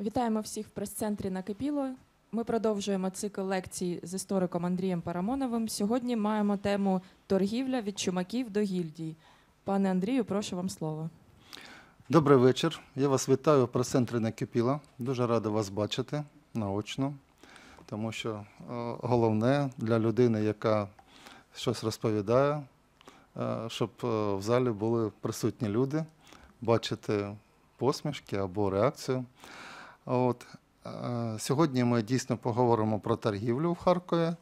Вітаємо всіх в прес-центрі накипіло. Ми продовжуємо цикл лекцій з істориком Андрієм Парамоновим. Сьогодні маємо тему торгівля від чумаків до гільдії. Пане Андрію, прошу вам слово. Добрий вечір. Я вас вітаю в прес-центрі накипіло. Дуже рада вас бачити наочно, тому що е, головне для людини, яка щось розповідає, е, щоб е, в залі були присутні люди, бачити посмішки або реакцію. От, е, Сьогодні ми дійсно поговоримо про торгівлю в Харкові,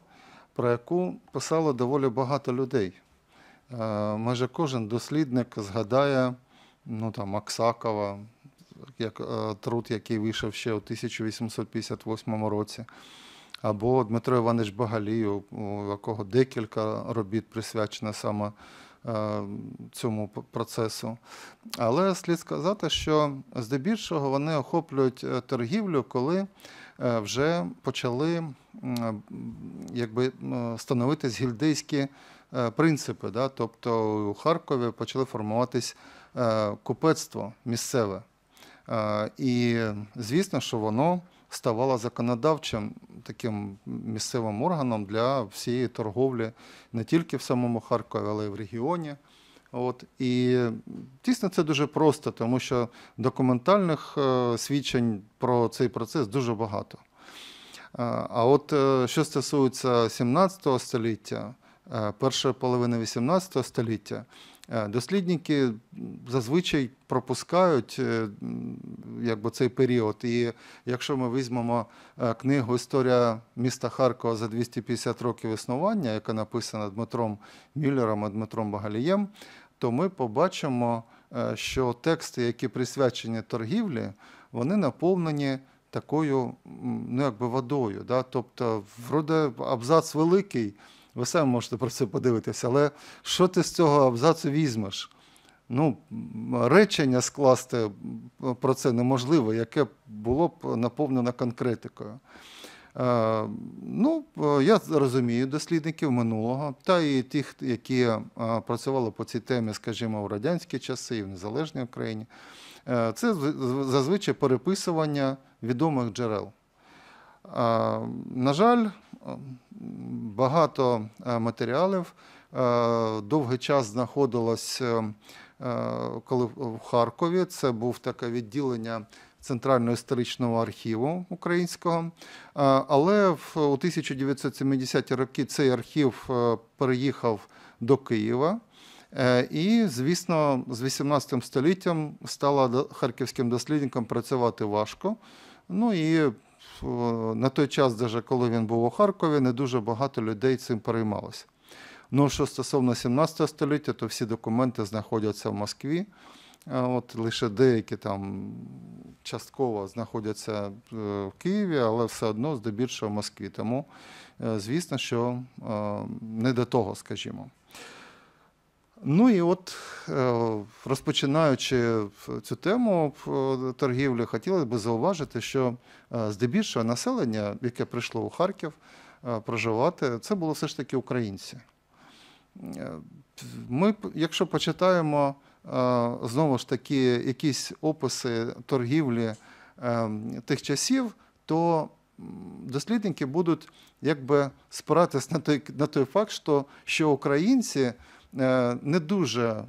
про яку писало доволі багато людей. Е, майже кожен дослідник згадає ну, там, Аксакова, як е, труд, який вийшов ще у 1858 році, або Дмитро Іванович Багалію, у якого декілька робіт присвячено саме. Е, цьому процесу. Але слід сказати, що здебільшого вони охоплюють е, торгівлю, коли е, вже почали якби, становитись гільдейські принципи. Да? Тобто у Харкові почали формуватись купецтво місцеве. І звісно, що воно ставала законодавчим таким місцевим органом для всієї торговлі не тільки в самому Харкові, але й в регіоні. От і дійсно це дуже просто, тому що документальних е, свідчень про цей процес дуже багато. Е, а от е, що стосується 17 століття, першої половини 18 століття, Е, дослідники зазвичай пропускають е, якби, цей період. І якщо ми візьмемо е, книгу Історія міста Харкова за 250 років існування, яка написана Дмитром Мюллером і Дмитром Багалієм, то ми побачимо, що тексти, які присвячені торгівлі, вони наповнені. Такою ну, якби водою. Да? Тобто, вроде абзац великий, ви самі можете про це подивитися, але що ти з цього абзацу візьмеш? Ну, Речення скласти про це неможливо, яке було б наповнено конкретикою. Е, ну, Я розумію дослідників минулого, та і тих, які е, працювали по цій темі, скажімо, у радянські часи і в Незалежній Україні. Е, це зазвичай переписування відомих джерел. На жаль, багато е, матеріалів е, довгий час знаходилось, е, в Харкові. Це був таке відділення. Центрального історичного архіву українського, але у 1970-ті роки цей архів переїхав до Києва, і, звісно, з 18 століттям стало харківським дослідником працювати важко. Ну і Е, на той час, навіть коли він був у Харкові, не дуже багато людей цим переймалося. Ну, що стосовно 17 століття, то всі документи знаходяться в Москві. Е, от Лише деякі там частково знаходяться е, в Києві, але все одно здебільшого в Москві. Тому, звісно, що не до того, скажімо. Ну і от е, розпочинаючи цю тему е, торгівлі, хотілося б зауважити, що е, здебільшого населення, яке прийшло у Харків проживати, це було все ж таки українці. Ми, якщо почитаємо знову ж таки якісь описи торгівлі тих часів, то дослідники будуть якби спиратись на той на той факт, що, що українці. Е, не дуже е,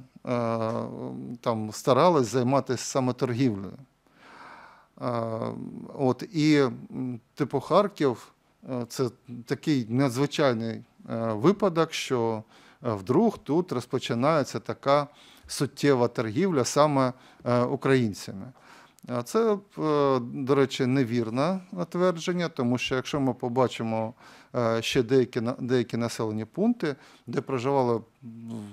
там старалась займатися саме торгівлею. Е, от, І типу Харків це такий надзвичайний випадок, що вдруг тут розпочинається така суттєва торгівля саме українцями. Це, е, до речі, невірне твердження, тому що якщо ми побачимо е, ще деякі деякі населені пункти, де проживало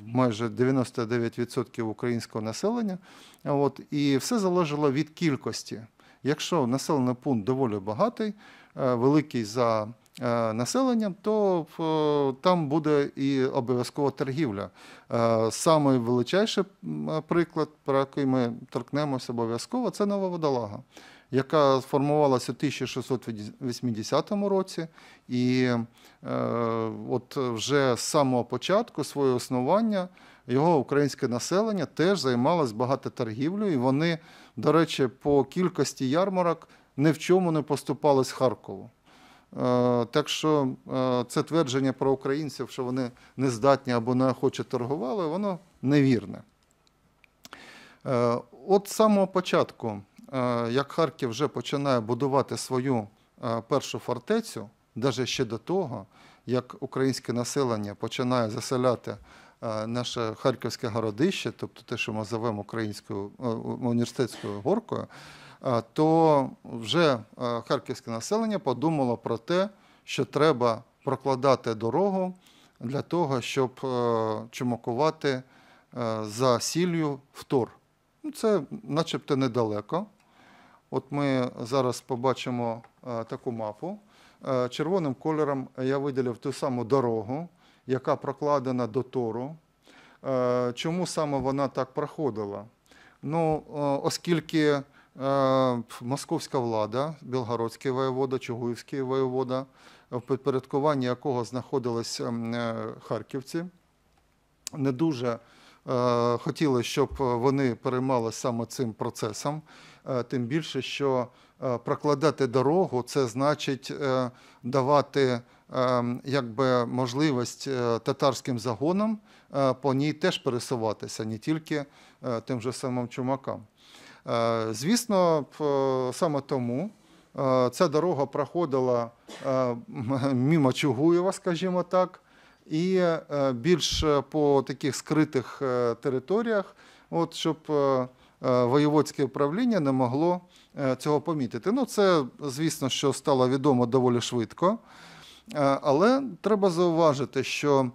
майже 99% українського населення, от, і все залежало від кількості. Якщо населений пункт доволі багатий, е, великий за Е, населенням, то е, там буде і обов'язкова торгівля. Е, самий величайший приклад, про який ми торкнемося обов'язково, це нова водолага, яка сформувалася у 1680 році, і от вже з самого початку своє основання. Його українське населення теж займалось багато торгівлею, і вони, до речі, по кількості ярмарок ні в чому не поступали з Харкову. Е, так що е, це твердження про українців, що вони не здатні або неохоче торгували, воно невірне. Е, от з самого початку, як Харків вже починає будувати свою першу фортецю, навіть ще до того, як українське населення починає заселяти наше харківське городище, тобто те, що ми зовемо українською університетською горкою то вже харківське населення подумало про те, що треба прокладати дорогу для того, щоб е, чумакувати е, за сіллю в Тор. Ну, це начебто недалеко. От ми зараз побачимо е, таку мапу. Червоним кольором я виділив ту саму дорогу, яка прокладена до Тору. Чому саме вона так проходила? Ну, оскільки Е, московська влада, Білгородський воєвода, Чугуївський воєвода, в підпорядкуванні якого знаходились ем, е, харківці, не дуже е, хотіли, щоб вони переймали саме цим процесом, тим більше, що прокладати дорогу це значить давати ем, якби можливість татарським загонам по ній теж пересуватися, не тільки тим же самим чумакам. Е, звісно, саме тому е, ця дорога проходила е, мимо Чугуєва, скажімо так, і більш по таких скритих територіях, от щоб воєводське управління не могло цього помітити. Ну, це, звісно, що стало відомо доволі швидко. Але треба зауважити, що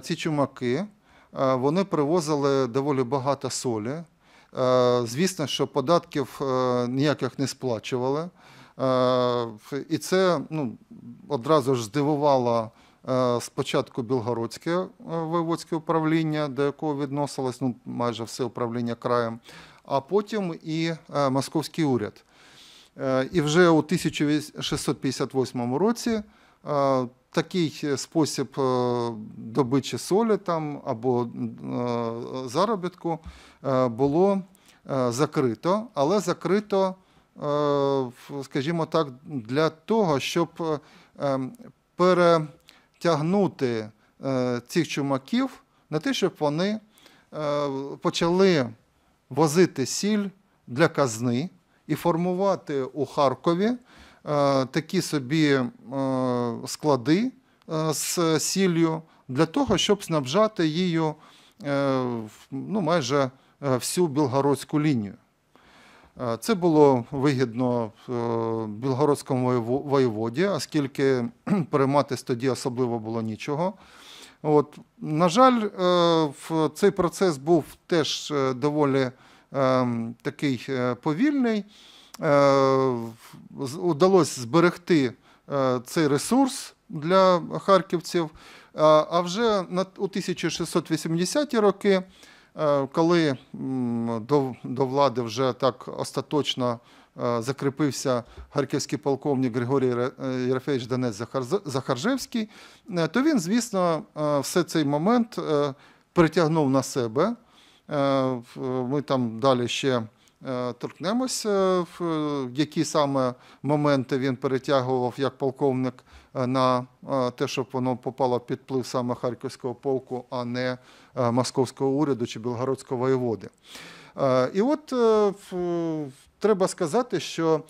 ці чумаки вони привозили доволі багато солі. Е, звісно, що податків е, ніяких не сплачували. Е, і це ну, одразу ж здивувало спочатку Білгородське воєводське управління, до якого відносилось ну, майже все управління краєм, а потім і московський уряд. І вже у 1658 році такий спосіб добичі солі там або заробітку Е, було е, закрито, але закрито, е, скажімо так, для того, щоб ем, перетягнути цих чумаків на те, щоб вони почали возити сіль для казни і формувати у Харкові такі собі склади з сіллю для того, щоб снабжати її ну, майже. Е, всю білгородську лінію. Е, це було вигідно е, білгородському воєводі, оскільки перейматись тоді особливо було нічого. От, На жаль, цей процес був теж доволі такий повільний. Удалося зберегти цей ресурс для харківців. А вже у 1680-ті роки. Е, коли до влади вже так остаточно е, закріпився харківський полковник Григорій е, Єрофеєвич Донець Захаржевський, то він, звісно, все цей момент притягнув на себе. Ми там далі ще торкнемося, які саме моменти він перетягував як полковник на те, щоб воно попало під плив саме харківського полку, а не Е, московського уряду чи білгородського воєводи. Е, і от е, треба сказати, що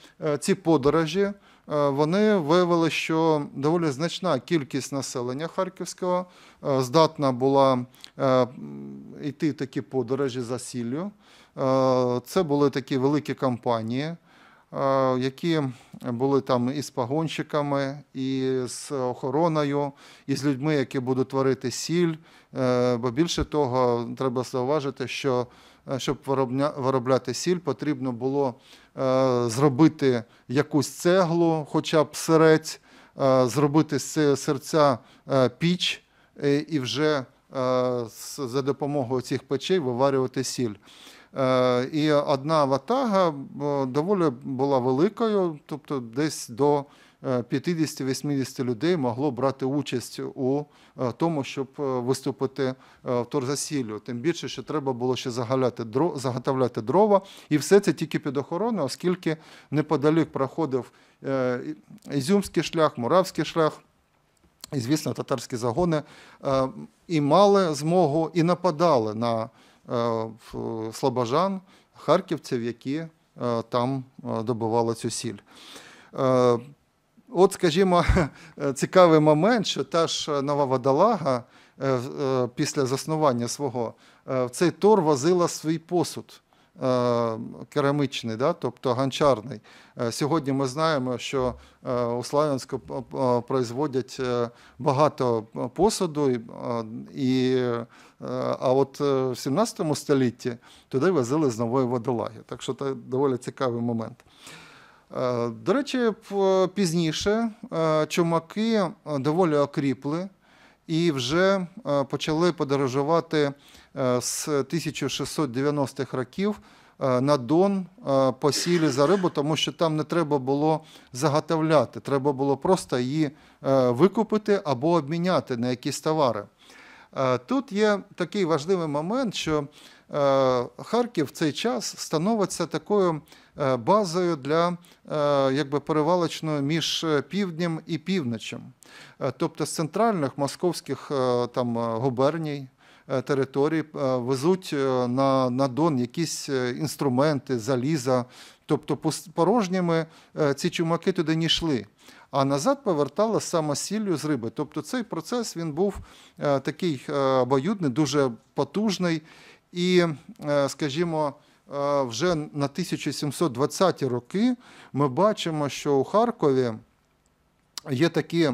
ці подорожі. Вони виявили, що доволі значна кількість населення Харківського здатна була йти такі подорожі за сіллю. Це були такі великі кампанії, які були там і з пагонщиками, і з охороною, і з людьми, які будуть творити сіль. Е, бо більше того, треба зауважити, що е, щоб виробляти сіль, потрібно було е, зробити якусь цеглу, хоча б сирець, зробити з серця піч і вже за допомогою цих печей виварювати сіль. Е, і одна ватага доволі була великою, тобто десь до 50-80 е, людей могло брати участь у е, тому, щоб виступити в торгасіллю. Тим більше, що треба було ще заготовляти дрова, і все це тільки під охорону, оскільки неподалік проходив ізюмський шлях, муравський шлях. І, звісно, татарські загони і мали змогу і нападали на Е, слобожан, харківців, які е, там е, добували цю сіль. От, скажімо, цікавий момент, що та ж нова водолага після заснування свого в цей тор возила свій посуд. Е, керамічний, да, тобто гончарний. Е, сьогодні ми знаємо, що е, у Славянську производять багато посуду, і, а от в 17 столітті туди везли з нової водолаги. Так що це доволі цікавий момент. До речі, пізніше чумаки доволі окріпли і вже почали подорожувати. Е, з 1690-х років. Е, на Дон е, посілі за рибу, тому що там не треба було заготовляти, треба було просто її викупити або обміняти на якісь товари. Тут є такий важливий момент, що Харків в цей час становиться такою базою для якби, перевалочної між півднем і півночем. Тобто з центральних московських там, губерній, Е, території е, везуть е, на на Дон якісь інструменти, заліза. Тобто, порожніми ці чумаки туди не йшли. А назад повертала саме сіллю з риби. Тобто цей процес він був такий обоюдний, дуже потужний. І, скажімо, вже на 1720 ті роки ми бачимо, що у Харкові є такі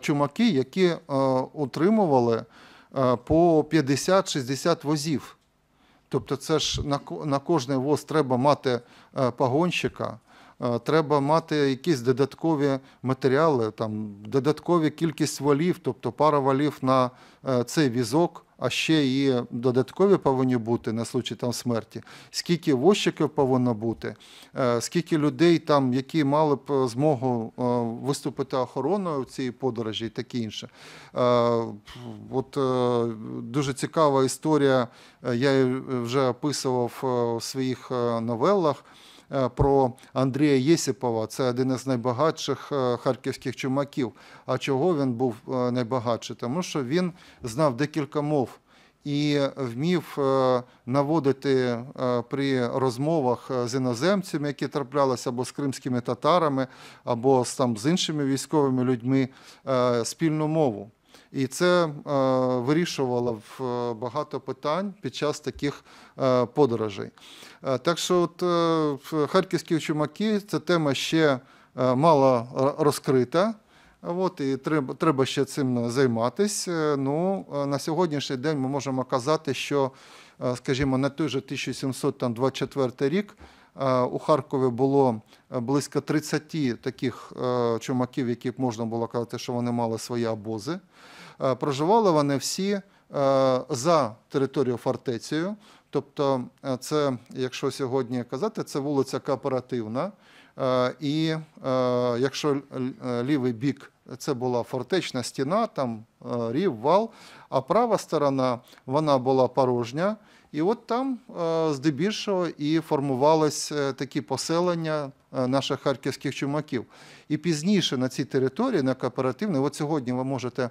чумаки, які утримували. Е, по 50-60 возів. Тобто, це ж на кожний воз треба мати е, погонщика, е, треба мати якісь додаткові матеріали, там додаткові кількість валів, тобто пара валів на цей візок а ще і додаткові повинні бути на случай там смерті. Скільки возчиків повинно бути, е, скільки людей там, які мали б е, змогу е, виступити охороною в цій подорожі, і таке інше. От дуже цікава історія. Я вже описував в своїх новелах. Е, про Андрія Єсіпова. Це один із найбагатших е, харківських чумаків. А чого він був е, найбагатший? Тому що він знав декілька мов. І вмів наводити при розмовах з іноземцями, які траплялися або з кримськими татарами, або там з іншими військовими людьми спільну мову. І це е, вирішувало в е, багато питань під час таких е, подорожей. Е, так що, от е, харківські чумаки, ця тема ще е, мало розкрита. От, і треба треба ще цим е, займатися. Е, ну, На сьогоднішній день ми можемо казати, що, скажімо, на той же 1724 рік Е, у Харкові було е, близько 30 таких е, чумаків, які б можна було казати, що вони мали свої обози. Проживали вони всі за територією фортецію. Тобто, це, якщо сьогодні казати, це вулиця Кооперативна. І якщо лівий бік це була фортечна стіна, там рів, вал, а права сторона вона була порожня. І от там е, здебільшого і формувалися е, такі поселення е, наших харківських чумаків. І пізніше на цій території, на кооперативній, от сьогодні ви можете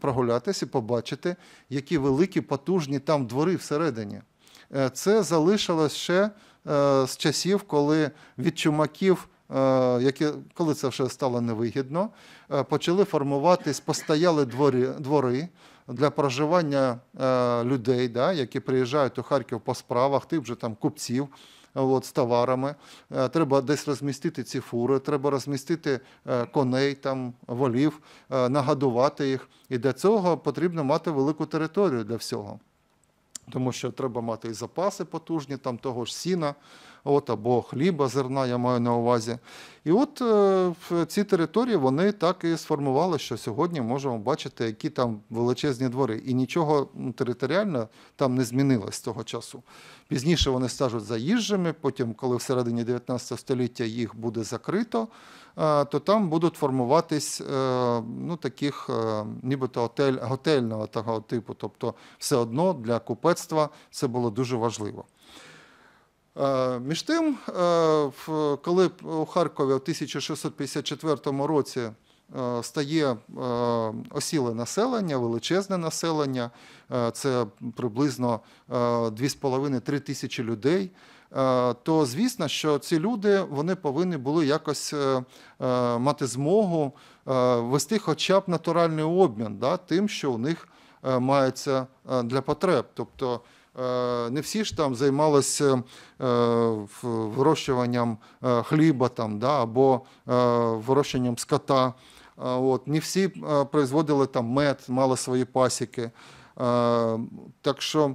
прогулятися і побачити, які великі потужні там двори всередині. Це залишилось ще з часів, коли від чумаків. Які, коли це вже стало невигідно, почали формуватись, постояли двори, двори для проживання е, людей, да, які приїжджають у Харків по справах, тих вже там купців от, з товарами. Е, треба десь розмістити ці фури, треба розмістити е, коней, там, волів, нагадувати їх. І для цього потрібно мати велику територію для всього. Тому що треба мати і запаси потужні, там того ж сіна, от, або хліба, зерна, я маю на увазі. І от е, ці території вони так і сформували, що сьогодні можемо бачити, які там величезні двори. І нічого територіально там не змінилось з того часу. Пізніше вони стажуть заїжджими, потім, коли всередині 19 століття їх буде закрито, е, то там будуть формуватись е, ну, таких е, нібито готель, готельного такого типу. Тобто, все одно для купецтва це було дуже важливо. Е, між тим, е, коли у Харкові в 1654 році е, стає осіле населення, величезне населення, це приблизно 2,5-3 тисячі людей. То звісно, що ці люди вони повинні були якось мати змогу вести, хоча б натуральний обмін да, тим, що у них мається для потреб. Тобто Е, не всі ж там займалися е, вирощуванням е, хліба там, да, або вирощуванням скота. От, Не всі производили там мед, мали свої пасіки. Так що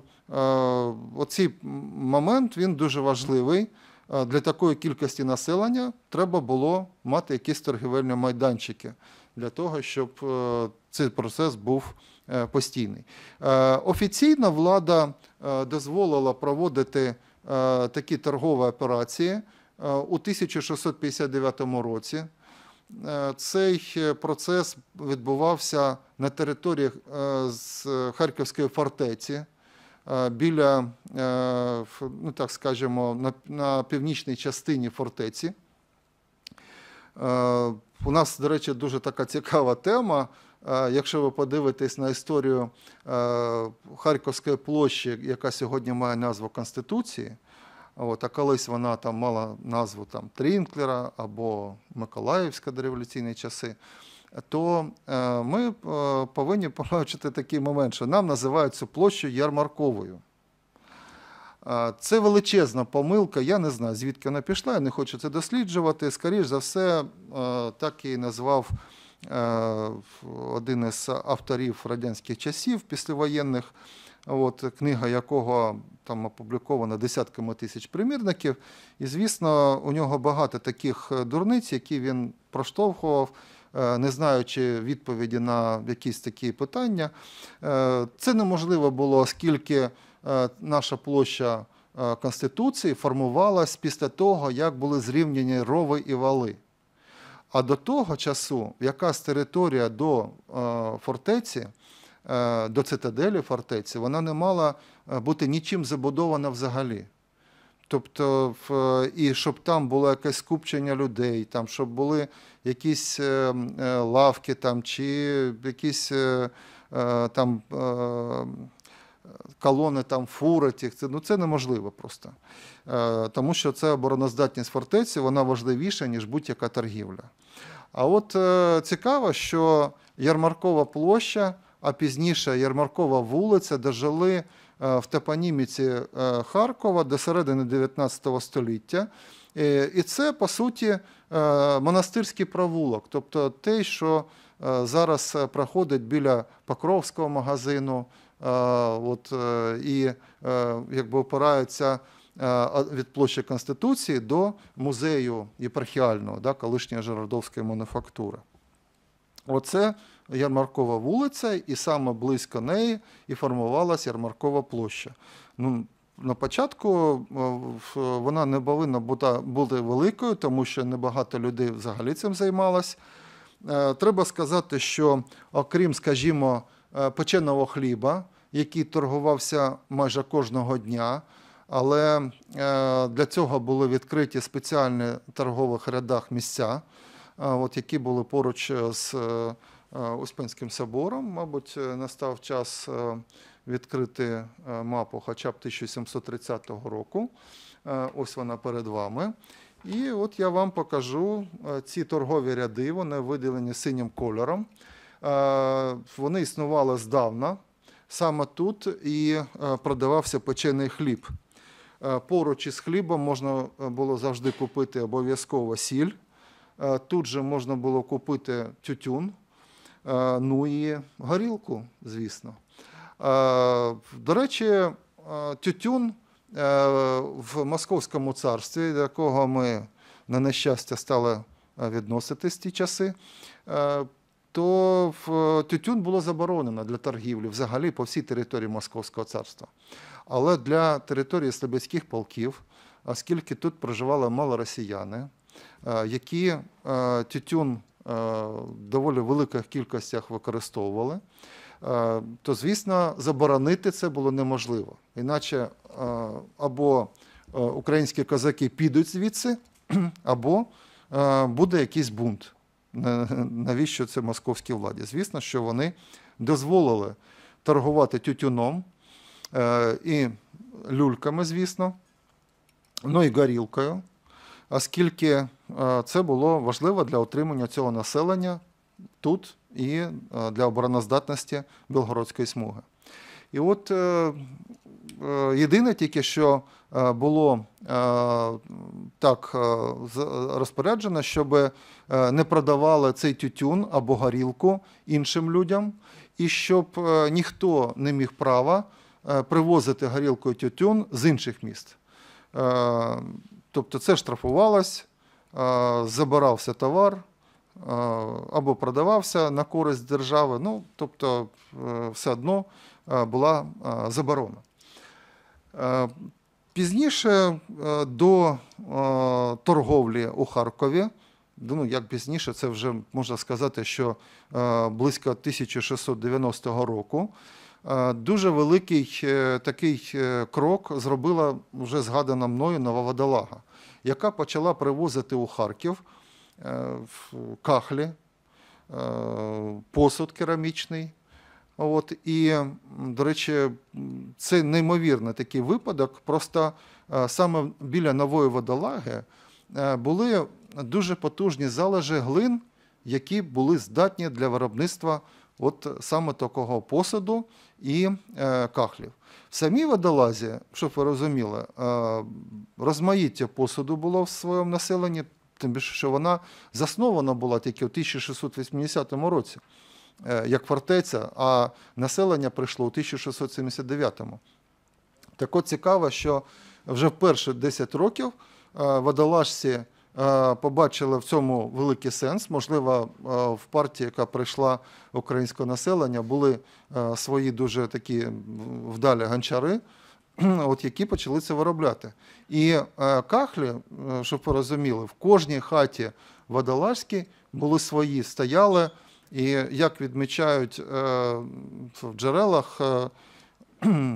оцей момент він дуже важливий. Для такої кількості населення треба було мати якісь торгівельні майданчики для того, щоб цей процес був. Е, постійний. Е, офіційно влада е, дозволила проводити такі торгові операції у 1659 році. Цей процес відбувався на території з Харківської фортеці. Біля, ну так скажемо, на, на північній частині фортеці. У нас, до речі, дуже така цікава тема. Якщо ви подивитесь на історію Харківської площі, яка сьогодні має назву Конституції, от, а колись вона там мала назву там, Трінклера або Миколаївська дореволюційні часи, то е, ми е, повинні побачити такий момент, що нам називають цю площу ярмарковою. Це величезна помилка, я не знаю, звідки вона пішла, я не хочу це досліджувати. Скоріше за все, е, так і назвав Е, один із авторів радянських часів післявоєнних, от, книга якого там опублікована десятками тисяч примірників. І, звісно, у нього багато таких е, дурниць, які він проштовхував. Е, не знаючи відповіді на якісь такі питання, це неможливо було, оскільки наша площа Конституції формувалась після того, як були зрівняні рови і вали. А до того часу якась територія до е, фортеці, е, до цитаделі фортеці, вона не мала е, бути нічим забудована взагалі. Тобто, і щоб там було якесь скупчення людей, там, щоб були якісь лавки там, чи якісь там колони, там, фури, тих, це, ну це неможливо просто. Е, тому що це обороноздатність фортеці, вона важливіша, ніж будь-яка торгівля. А от е, цікаво, що ярмаркова площа, а пізніше ярмаркова вулиця, де жили е, в топоніміці Харкова до середини 19 століття. І це, по суті, монастирський провулок, тобто те, що зараз проходить біля Покровського магазину от, е, і е, якби опираються е, від площі Конституції до музею єпархіального, да, колишньої Жерардовської мануфактури. Оце ярмаркова вулиця, і саме близько неї і формувалася ярмаркова площа. Ну, на початку вона не повинна бути великою, тому що небагато людей взагалі цим займалось. Треба сказати, що окрім, скажімо, Е, печеного хліба, який торгувався майже кожного дня. Але е, для цього були відкриті спеціальні торгових рядах місця, е, які були поруч з Успенським собором. Мабуть, настав час відкрити мапу, хоча б 1730 року. Ось вона перед вами. І от я вам покажу ці торгові ряди, вони виділені синім кольором. Е, вони існували здавна, саме тут і е, продавався печений хліб. Е, поруч із хлібом можна було завжди купити обов'язково сіль. Тут же можна було купити тютюн, ну і горілку, звісно. До речі, тютюн в Московському царстві, до якого ми, на нещастя, стали відноситись ті часи, то е, тютюн було заборонено для торгівлі взагалі по всій території Московського царства. Але для території слобідських полків, оскільки тут проживали мало росіяни, е, які е, тютюн в доволі великих кількостях використовували, то, звісно, заборонити це було неможливо. Іначе або українські козаки підуть звідси, або буде якийсь бунт навіщо це московській владі? Звісно, що вони дозволили торгувати тютюном е, і люльками, звісно, ну і горілкою, оскільки е, це було важливо для отримання цього населення тут і е, для обороноздатності Білгородської смуги. І от Е, єдине тільки що е, було е, так розпоряджено, щоб не продавали цей тютюн або горілку іншим людям, і щоб ніхто не міг права привозити горілку і тютюн з інших міст. Тобто це штрафувалось, забирався товар. Або продавався на користь держави, ну тобто, все одно була заборона. Е, пізніше е, до е, торговлі у Харкові. Ну, як пізніше, це вже можна сказати, що близько 1690 року. Дуже великий такий крок зробила вже згадана мною нова водолага, яка почала привозити у Харків кахлі, посуд керамічний, От і, до речі, це неймовірний такий випадок. Просто е, саме біля нової водолаги е, були дуже потужні залежі глин, які були здатні для виробництва от саме такого посуду і е, кахлів. В самій водолазі, щоб ви розуміли, розмаїття посуду було в своєму населенні, тим більше що вона заснована була тільки в 1680 році. Е, як фортеця, а населення прийшло у 1679-му. Так от цікаво, що вже вперше 10 років е, водолажці е, побачили в цьому великий сенс. Можливо, в партії, яка прийшла українського населення, були свої дуже такі вдалі гончари, от які почали це виробляти. І кахлі, щоб ви розуміли, в кожній хаті водолажській були свої, стояли. І як відмічають е, в джерелах е,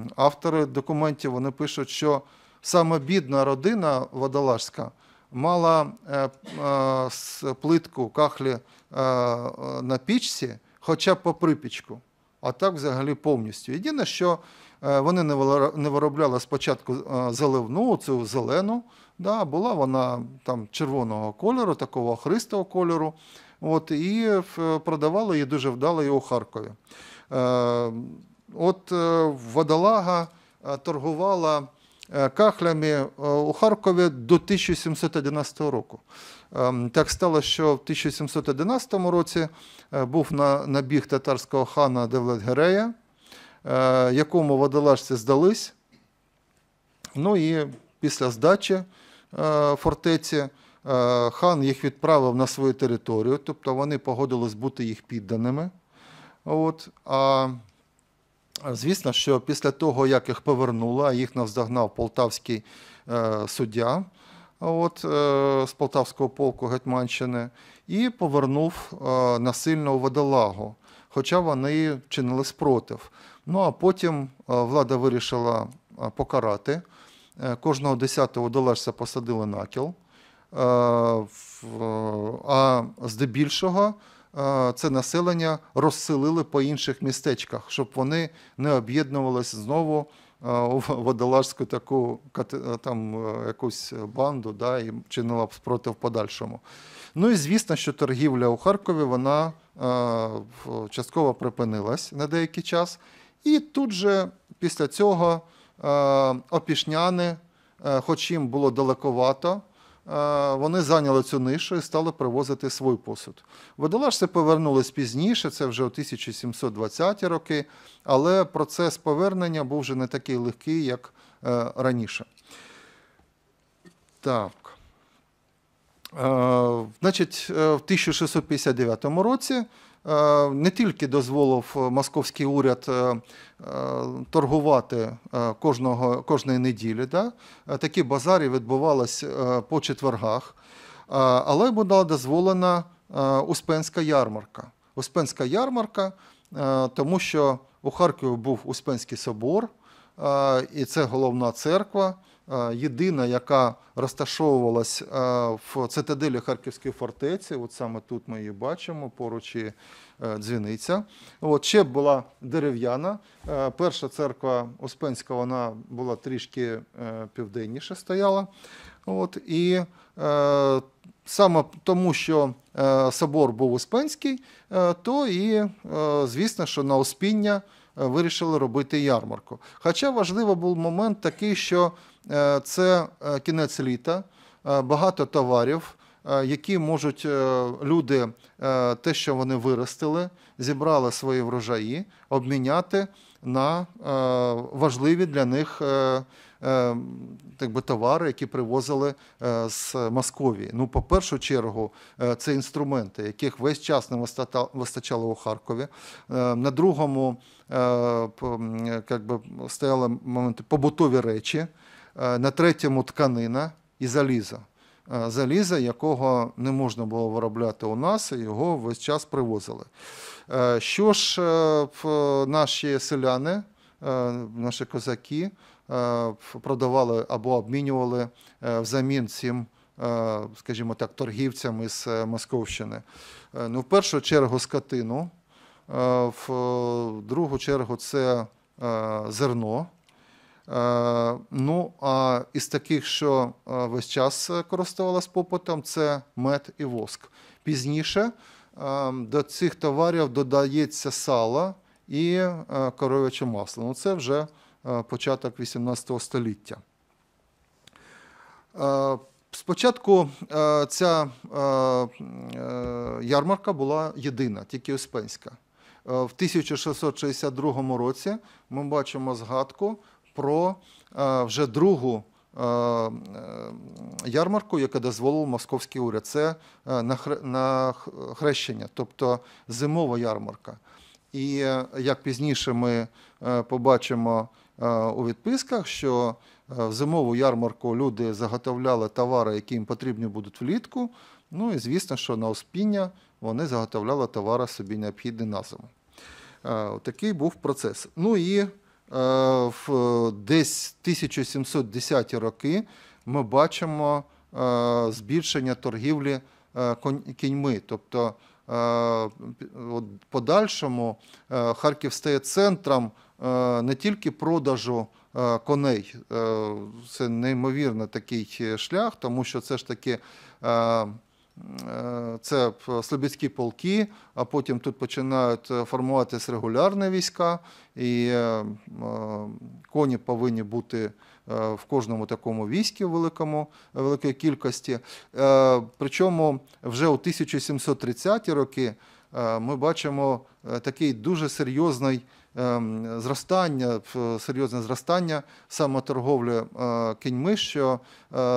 автори документів, вони пишуть, що саме бідна родина Водолажська мала е, плитку кахлі на пічці, хоча б по припічку, а так взагалі повністю. Єдине, що вони не виробляли спочатку заливну, цю зелену, да, була вона там червоного кольору, такого христого кольору. От, І е, е, продавали її дуже вдало і у Харкові. Е, от Водолага торгувала кахлями у Харкові до 1711 року. Ем, так стало, що в 1711 році був на набіг татарського хана Девлет-Герея, якому водолажці здались. Ну і після здачі фортеці. Е, хан їх відправив на свою територію, тобто вони погодились бути їх підданими. От, А звісно, що після того, як їх повернули, а їх навздогнав полтавський е, суддя от, е, з полтавського полку Гетьманщини і повернув е, насильно у водолагу, хоча вони чинили спротив. Ну а потім е, влада вирішила е, покарати. Кожного десятого водолежця посадили на кіл. Е, а здебільшого е, це населення розселили по інших містечках, щоб вони не об'єднувалися знову у е, водолажську таку там якусь банду да, і чинила б спротив подальшому. Ну і звісно, що торгівля у Харкові вона частково припинилась на деякий час. І тут же після цього опішняни, хоч їм було далековато. Е, вони зайняли цю нишу і стали привозити свій посуд. Водолажці повернулись пізніше, це вже у 1720-ті роки, але процес повернення був вже не такий легкий, як е, раніше. Так. Е, значить, в 1659 році Е, не тільки дозволив е, московський уряд е, торгувати кожного, кожної неділі. Да? Такі базарі відбувалися по четвергах, але була дозволена Успенська ярмарка. Успенська ярмарка, тому що у Харкові був Успенський собор, і це головна церква. Е, єдина, яка розташовувалась е, в цитаделі Харківської фортеці. От саме тут ми її бачимо, поруч і е, дзвіниця. От ще була дерев'яна. Перша церква Успенська вона була трішки південніше стояла. От, І е, саме тому, що е, собор був Успенський, е, то і, е, звісно, що на Успіння вирішили робити ярмарку. Хоча важливий був момент такий, що Е, це е, кінець літа, е, багато товарів, які можуть люди, те, що вони виростили, зібрали свої врожаї, обміняти на важливі для них так би, товари, які привозили з Московії. Ну, по першу чергу, це інструменти, яких весь час не вистачало у Харкові. На другому як би, стояли моменти побутові речі. Е, на третьому тканина і заліза. Е, заліза, якого не можна було виробляти у нас, і його весь час привозили. Е, що ж, наші селяни, наші козаки продавали або обмінювали взамін цим, скажімо так, торгівцям із Московщини? Ну, В першу чергу скотину, в другу чергу це зерно. Е, ну, а із таких, що е, весь час користувалась попитом, це мед і воск. Пізніше е, до цих товарів додається сало і коров'яче масло. Ну, Це вже початок 18 століття. Спочатку ця ярмарка була єдина, тільки успенська. В 1662 році ми бачимо згадку про е, вже другу е, е, ярмарку, яку дозволив московський уряд. Це на хрещення, тобто зимова ярмарка. І як пізніше ми побачимо у відписках, що в зимову ярмарку люди заготовляли товари, які їм потрібні будуть влітку. Ну і звісно, що на успіння вони заготовляли товари собі необхідні на зиму. Такий був процес. Ну і Е, в е, десь 1710 роки ми бачимо е, збільшення торгівлі кіньми. Тобто, в подальшому Харків стає центром не тільки продажу коней, це неймовірно такий шлях, тому що це ж таки. Е, це слобідські полки, а потім тут починають е, формуватися регулярні війська, і е, коні повинні бути в кожному такому війську великому, великої кількості. Причому вже у 1730-ті роки ми бачимо такий дуже серйозний зростання, серйозне зростання саме торговлі кіньми, що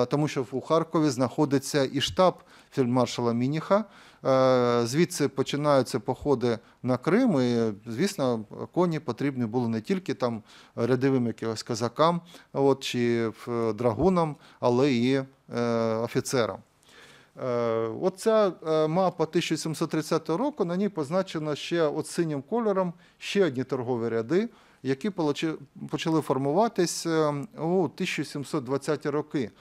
тому що у Харкові знаходиться і штаб фельдмаршала Мініха. Е, звідси починаються походи на Крим. і, Звісно, коні потрібні були не тільки там рядовим якогось казакам от, чи драгунам, але і е, офіцерам. Е, Оця мапа 1730 року на ній позначено ще от синім кольором ще одні торгові ряди, які почали формуватись у 1720-ті роки.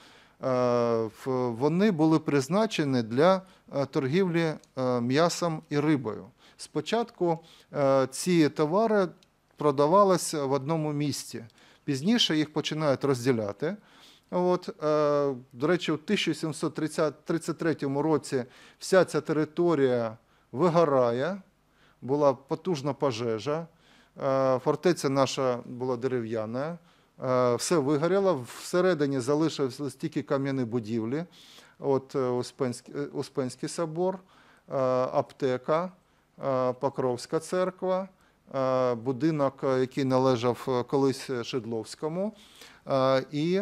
Е, вони були призначені для е, торгівлі е, м'ясом і рибою. Спочатку ці товари продавалися в одному місті, пізніше їх починають розділяти. От, До речі, у 1733 році вся ця територія вигорає, була потужна пожежа, фортеця наша була дерев'яна. Е, все вигоріло, всередині залишилися тільки кам'яні будівлі, от е, Успенський, е, Успенський собор, аптека, Покровська церква, будинок, який належав колись Шедловському. І,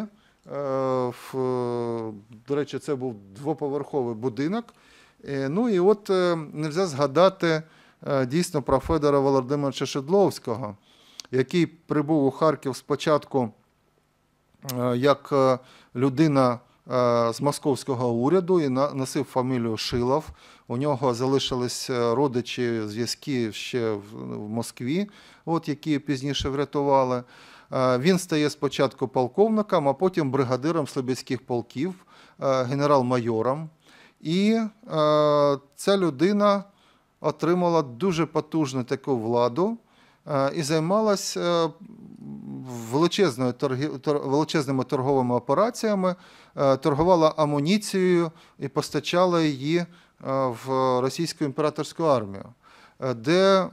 до речі, це був двоповерховий будинок. Ну і от не можна згадати дійсно про Федора Володимировича Шедловського який прибув у Харків спочатку е, як е, людина е, з московського уряду і носив фамілію Шилов. У нього залишились родичі зв'язки ще в Москві, от які пізніше врятували. Він стає спочатку полковником, а потім бригадиром слобідських полків, генерал-майором. І ця людина отримала дуже потужну таку владу. Е, і займалася е, величезною величезними торговими операціями, е, торгувала амуніцією і постачала її в російську імператорську армію, де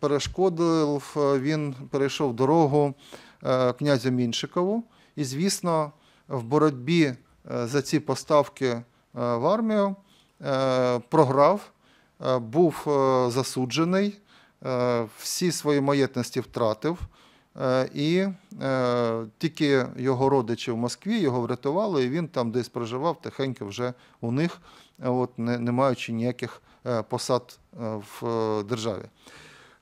перешкодив він перейшов дорогу князю Міншикову. І, звісно, в боротьбі за ці поставки в армію програв, був засуджений. Е, всі свої маєтності втратив, е, і е, тільки його родичі в Москві його врятували, і він там десь проживав тихенько вже у них, от, не, не маючи ніяких посад в державі.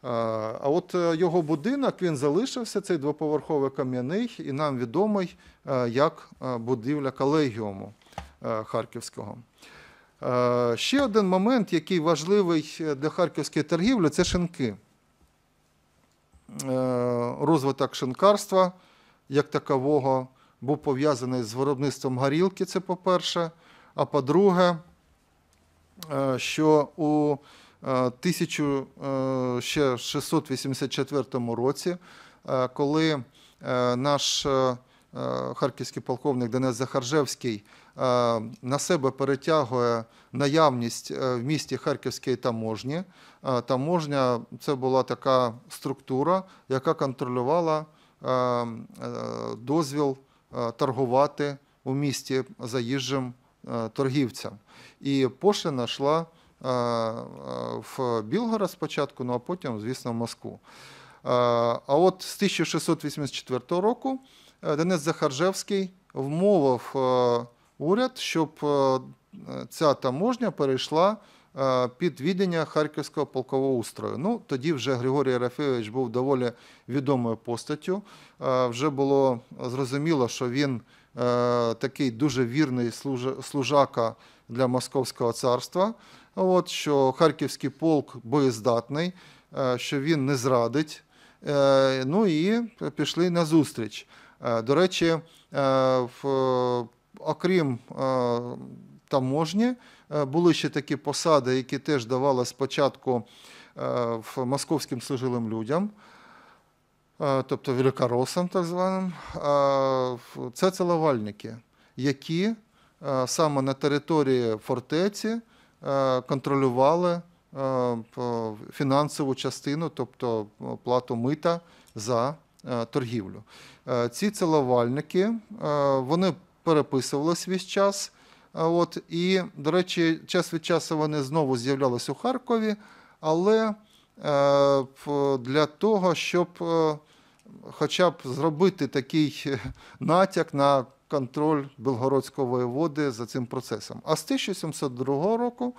А от його будинок він залишився, цей двоповерховий кам'яний, і нам відомий як будівля колегіуму Харківського. Е, ще один момент, який важливий для харківської торгівлі, це шинки. Е, розвиток шинкарства як такового був пов'язаний з виробництвом горілки, це по-перше. А по-друге, е, що у 1684 році, коли наш харківський полковник Денис Захаржевський Е, на себе перетягує наявність е, в місті Харківській таможні. Е, таможня це була така структура, яка контролювала дозвіл торгувати у місті заїжджим торгівцям. І пошлина йшла в Білгород спочатку, ну а потім, звісно, в Москву. А от з 1684 року Денис Захаржевський вмовив уряд, щоб е, ця таможня перейшла е, під відання харківського полкового устрою. Ну тоді вже Григорій Рафевич був доволі відомою постаттю. Е, вже було зрозуміло, що він такий дуже вірний служака для московського царства. От що харківський полк боєздатний, що він не зрадить. Ну і пішли на зустріч. До речі, в окрім е, таможні, е, були ще такі посади, які теж давали спочатку е, московським служилим людям. Тобто великоросам, так званим, це целовальники, які саме на території фортеці контролювали фінансову частину, тобто плату мита за торгівлю. Ці целовальники вони переписувала весь час. От, І, до речі, час від часу вони знову з'являлися у Харкові, але е, для того, щоб е, хоча б зробити такий натяк на контроль Белгородського воєводи за цим процесом. А з 1702 року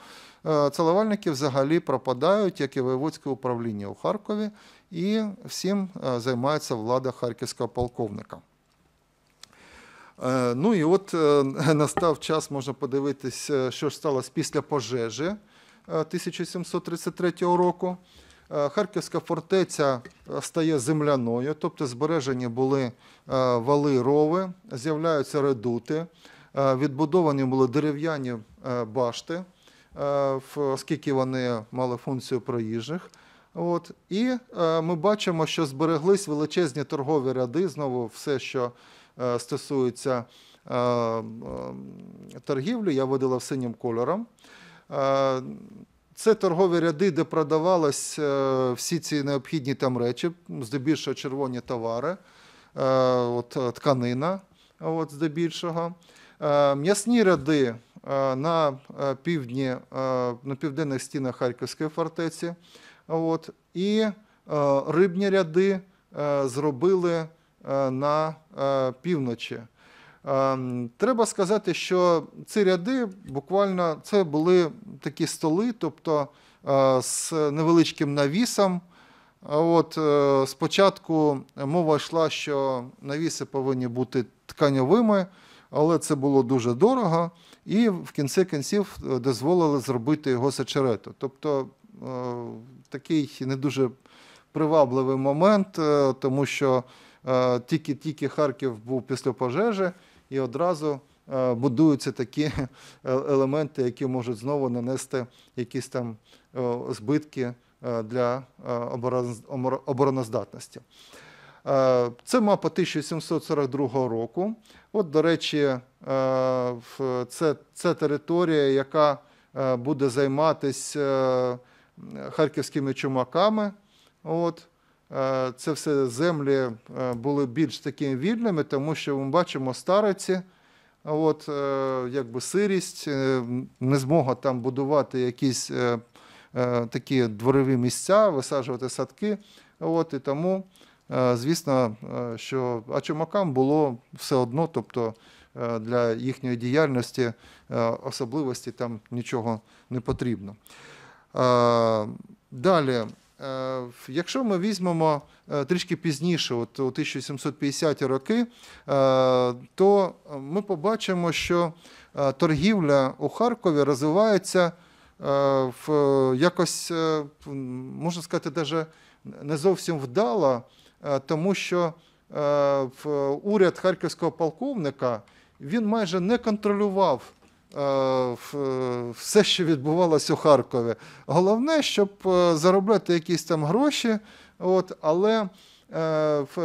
е, целувальники взагалі пропадають, як і воєводське управління у Харкові, і всім займається влада харківського полковника. Е, ну і от е, настав час, можна подивитись, е, що ж сталося після пожежі 1733 року. Харківська фортеця стає земляною, тобто збережені були вали рови, з'являються редути, відбудовані були дерев'яні башти, оскільки вони мали функцію проїжджих. От. І ми бачимо, що збереглись величезні торгові ряди, знову все, що Е, стосуються е, торгівлі, я видала синім кольором. Е, це торгові ряди, де продавались всі ці необхідні там речі, здебільшого червоні товари, от, тканина, от, здебільшого. М'ясні ряди на півдні, на південних стінах Харківської фортеці. От, І рибні ряди зробили. Е, на е, півночі. Е, треба сказати, що ці ряди буквально це були такі столи, тобто з невеличким навісом. От Спочатку мова йшла, що навіси повинні бути тканьовими, але це було дуже дорого, і в кінці кінців дозволили зробити його з очерету. Тобто такий не дуже привабливий момент, тому що тільки-тільки е, Харків був після пожежі і одразу. Е, будуються такі е, елементи, які можуть знову нанести якісь там збитки для обороноздатності. Це мапа 1742 року. От, до речі, це, це територія, яка буде займатися харківськими чумаками. От, Е, це все землі е, були більш такими вільними, тому що ми бачимо стариці, от, е, якби сирість, незмога там будувати якісь такі дворові місця, висаджувати садки. От, І тому, звісно, що чумакам було все одно, тобто для їхньої діяльності особливості там нічого не потрібно. Далі. Е, якщо ми візьмемо е, трішки пізніше, от у 1750 ті роки, е, то ми побачимо, що торгівля у Харкові розвивається в якось, можна сказати, навіть не зовсім вдало, тому що уряд харківського полковника він майже не контролював Е, е, все, що відбувалося у Харкові. Головне, щоб е, заробляти якісь там гроші, от, але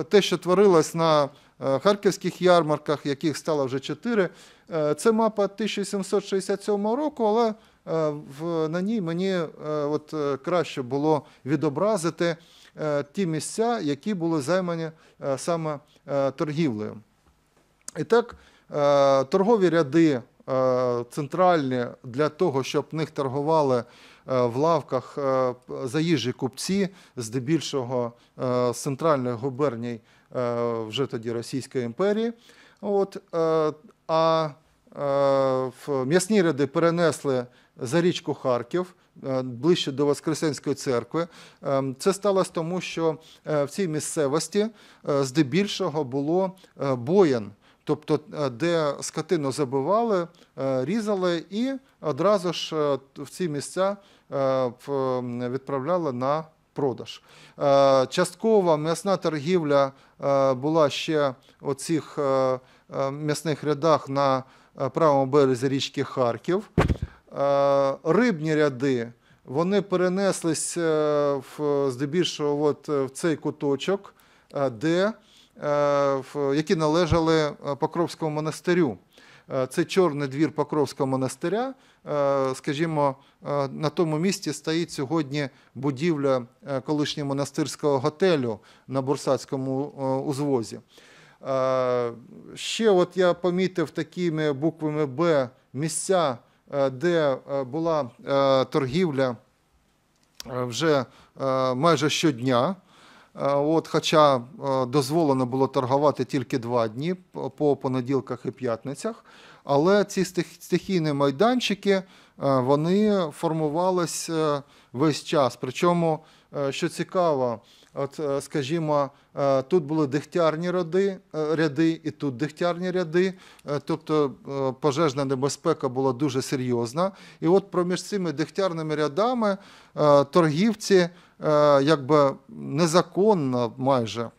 те, що творилось на харківських ярмарках, яких стало вже чотири, це мапа 1767 року, але на ній мені от краще було відобразити ті місця, які були займані саме торгівлею. І так, торгові ряди Е, центральні для того, щоб них торгували е, в лавках е, заїжджі купці, здебільшого з центральної губерній вже тоді Російської імперії. От, А м'ясні ряди перенесли за річку Харків. Ближче до Воскресенської церкви. Ем, це сталося тому, що в цій місцевості здебільшого було боєн Тобто, е, де скотину забивали, е, різали і одразу ж е, в ці місця відправляли на продаж. Часткова м'ясна торгівля була ще у цих м'ясних рядах на правому березі річки Харків. Рибні ряди вони перенеслись здебільшого в цей куточок, де Е, які належали е, Покровському монастирю. Е, це чорний двір Покровського монастиря. Скажімо, на тому місці стоїть сьогодні будівля колишнього монастирського готелю на Бурсацькому узвозі. Ще от я помітив такими буквами Б місця, де була торгівля вже майже щодня. Е, от, Хоча е, дозволено було торгувати тільки два дні по понеділках і п'ятницях. Але ці стихійні майданчики е, вони формувалися весь час. Причому, що цікаво, от, скажімо, тут були дихтярні ряди, ряди і тут дихтярні ряди, тобто пожежна небезпека була дуже серйозна. І от проміж цими дихтярними рядами торгівці. Е, якби незаконно майже.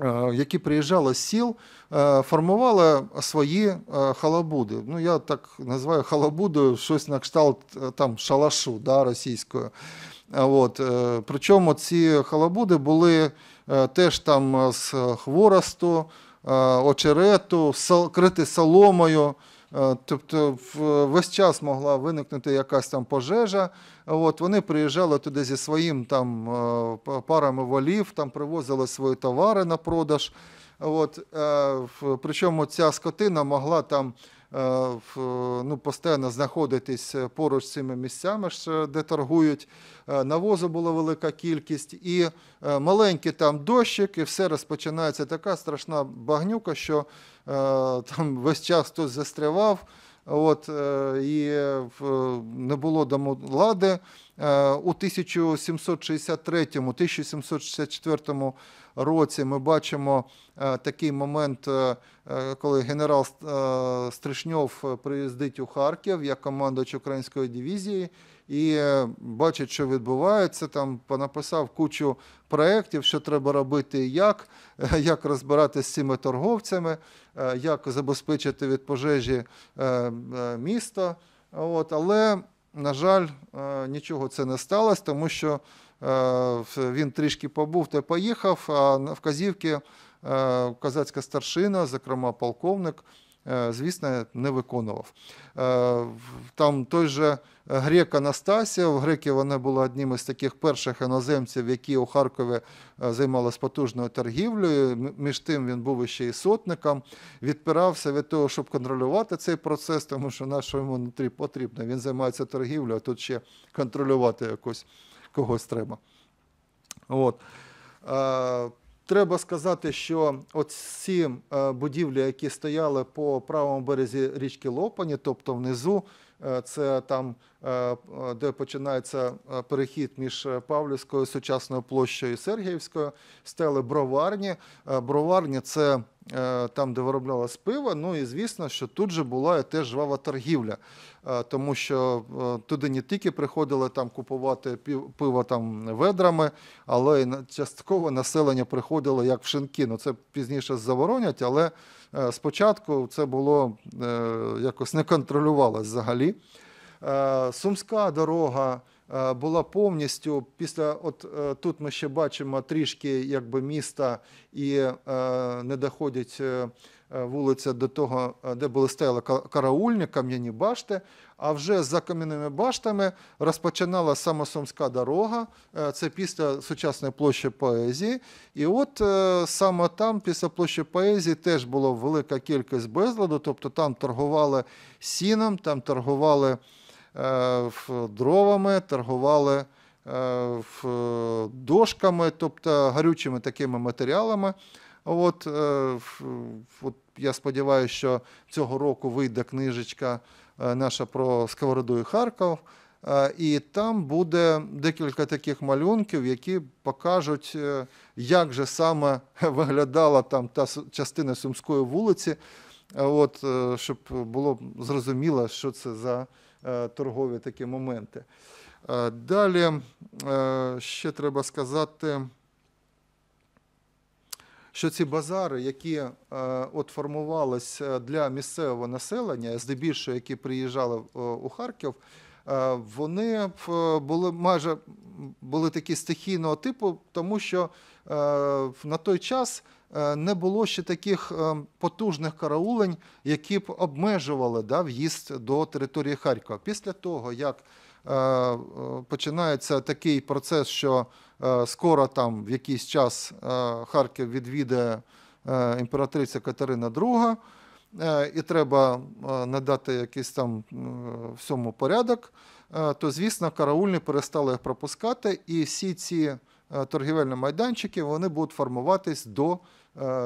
Е, які приїжджали з сіл, е, формували свої халабуди. Ну, я так називаю халабудою щось на кшталт там шалашу да, російською. От. Причому ці халабуди були теж там з хворосту, очерету, крити соломою. Е, тобто весь час могла виникнути якась там пожежа. От Вони приїжджали туди зі своїм там е, парами волів, там привозили свої товари на продаж. От, е, Причому ця скотина могла там. Е, е, ну, постійно знаходитись е, поруч з цими місцями, де торгують. Навозу була велика кількість, і маленький там дощик, і все розпочинається така страшна багнюка, що там весь час хтось застрявав. От е, і е, не було дому домовлади. Е, у 1763-1764 році ми бачимо такий момент, коли генерал Стришньов приїздить у Харків як командувач української дивізії і е, бачить, що відбувається. Там понаписав кучу проєктів, що треба робити, як, як розбиратися з цими торговцями, е, як забезпечити від пожежі е, місто. От, Але, на жаль, нічого це не сталося, тому що він трішки побув та поїхав, а вказівки козацька старшина, зокрема полковник. Е, звісно, не виконував. Е, там той же грек Анастасія, греки вона була одним із таких перших іноземців, які у Харкові е, займалися потужною торгівлею. Між тим він був ще і сотником, відпирався від того, щоб контролювати цей процес, тому що нашому внутрі потрібно. Він займається торгівлею, а тут ще контролювати якось когось треба. От. Треба сказати, що оці е, будівлі, які стояли по правому березі річки Лопані, тобто внизу, Е, це там, е, е, де починається перехід між Павлівською, сучасною площею і Сергіївською, стели броварні. Броварні це там, де вироблялось пиво. Ну і звісно, що тут же була теж жвава торгівля, тому що туди не тільки приходили там купувати пиво там ведрами, але й частково населення приходило як в шинки. Ну це пізніше заборонять, але. Е, спочатку це було е, якось не контролювалося взагалі. Е, Сумська дорога була повністю після. От тут ми ще бачимо трішки якби міста і не доходять Е, вулиця до того, е, де були стояли караульні, кам'яні башти. А вже за кам'яними баштами розпочинала сама самосумська дорога. Е, це після сучасної площі поезії. І от саме там, після площі поезії, теж була велика кількість безладу. Тобто там торгували сіном, там торгували дровами, торгували дошками, тобто гарючими такими матеріалами. От, от я сподіваюся, що цього року вийде книжечка е, наша про Сковороду і Харків. Е, і там буде декілька таких малюнків, які покажуть, е, як же саме виглядала там та частина Сумської вулиці, от, щоб було зрозуміло, що це за торгові такі моменти. Далі ще треба сказати що ці базари, які е, от формувалися е, для місцевого населення, здебільшого які приїжджали е, у Харків. Вони були майже були такі стихійного типу, тому що на той час не було ще таких потужних караулень, які б обмежували да, в'їзд до території Харкова. Після того, як починається такий процес, що Е, скоро там в якийсь час е, Харків відвідає е, імператриця Катерина II, і треба надати якийсь там всьому порядок, то, звісно, караульні перестали їх пропускати, і всі ці торгівельні майданчики вони будуть формуватись до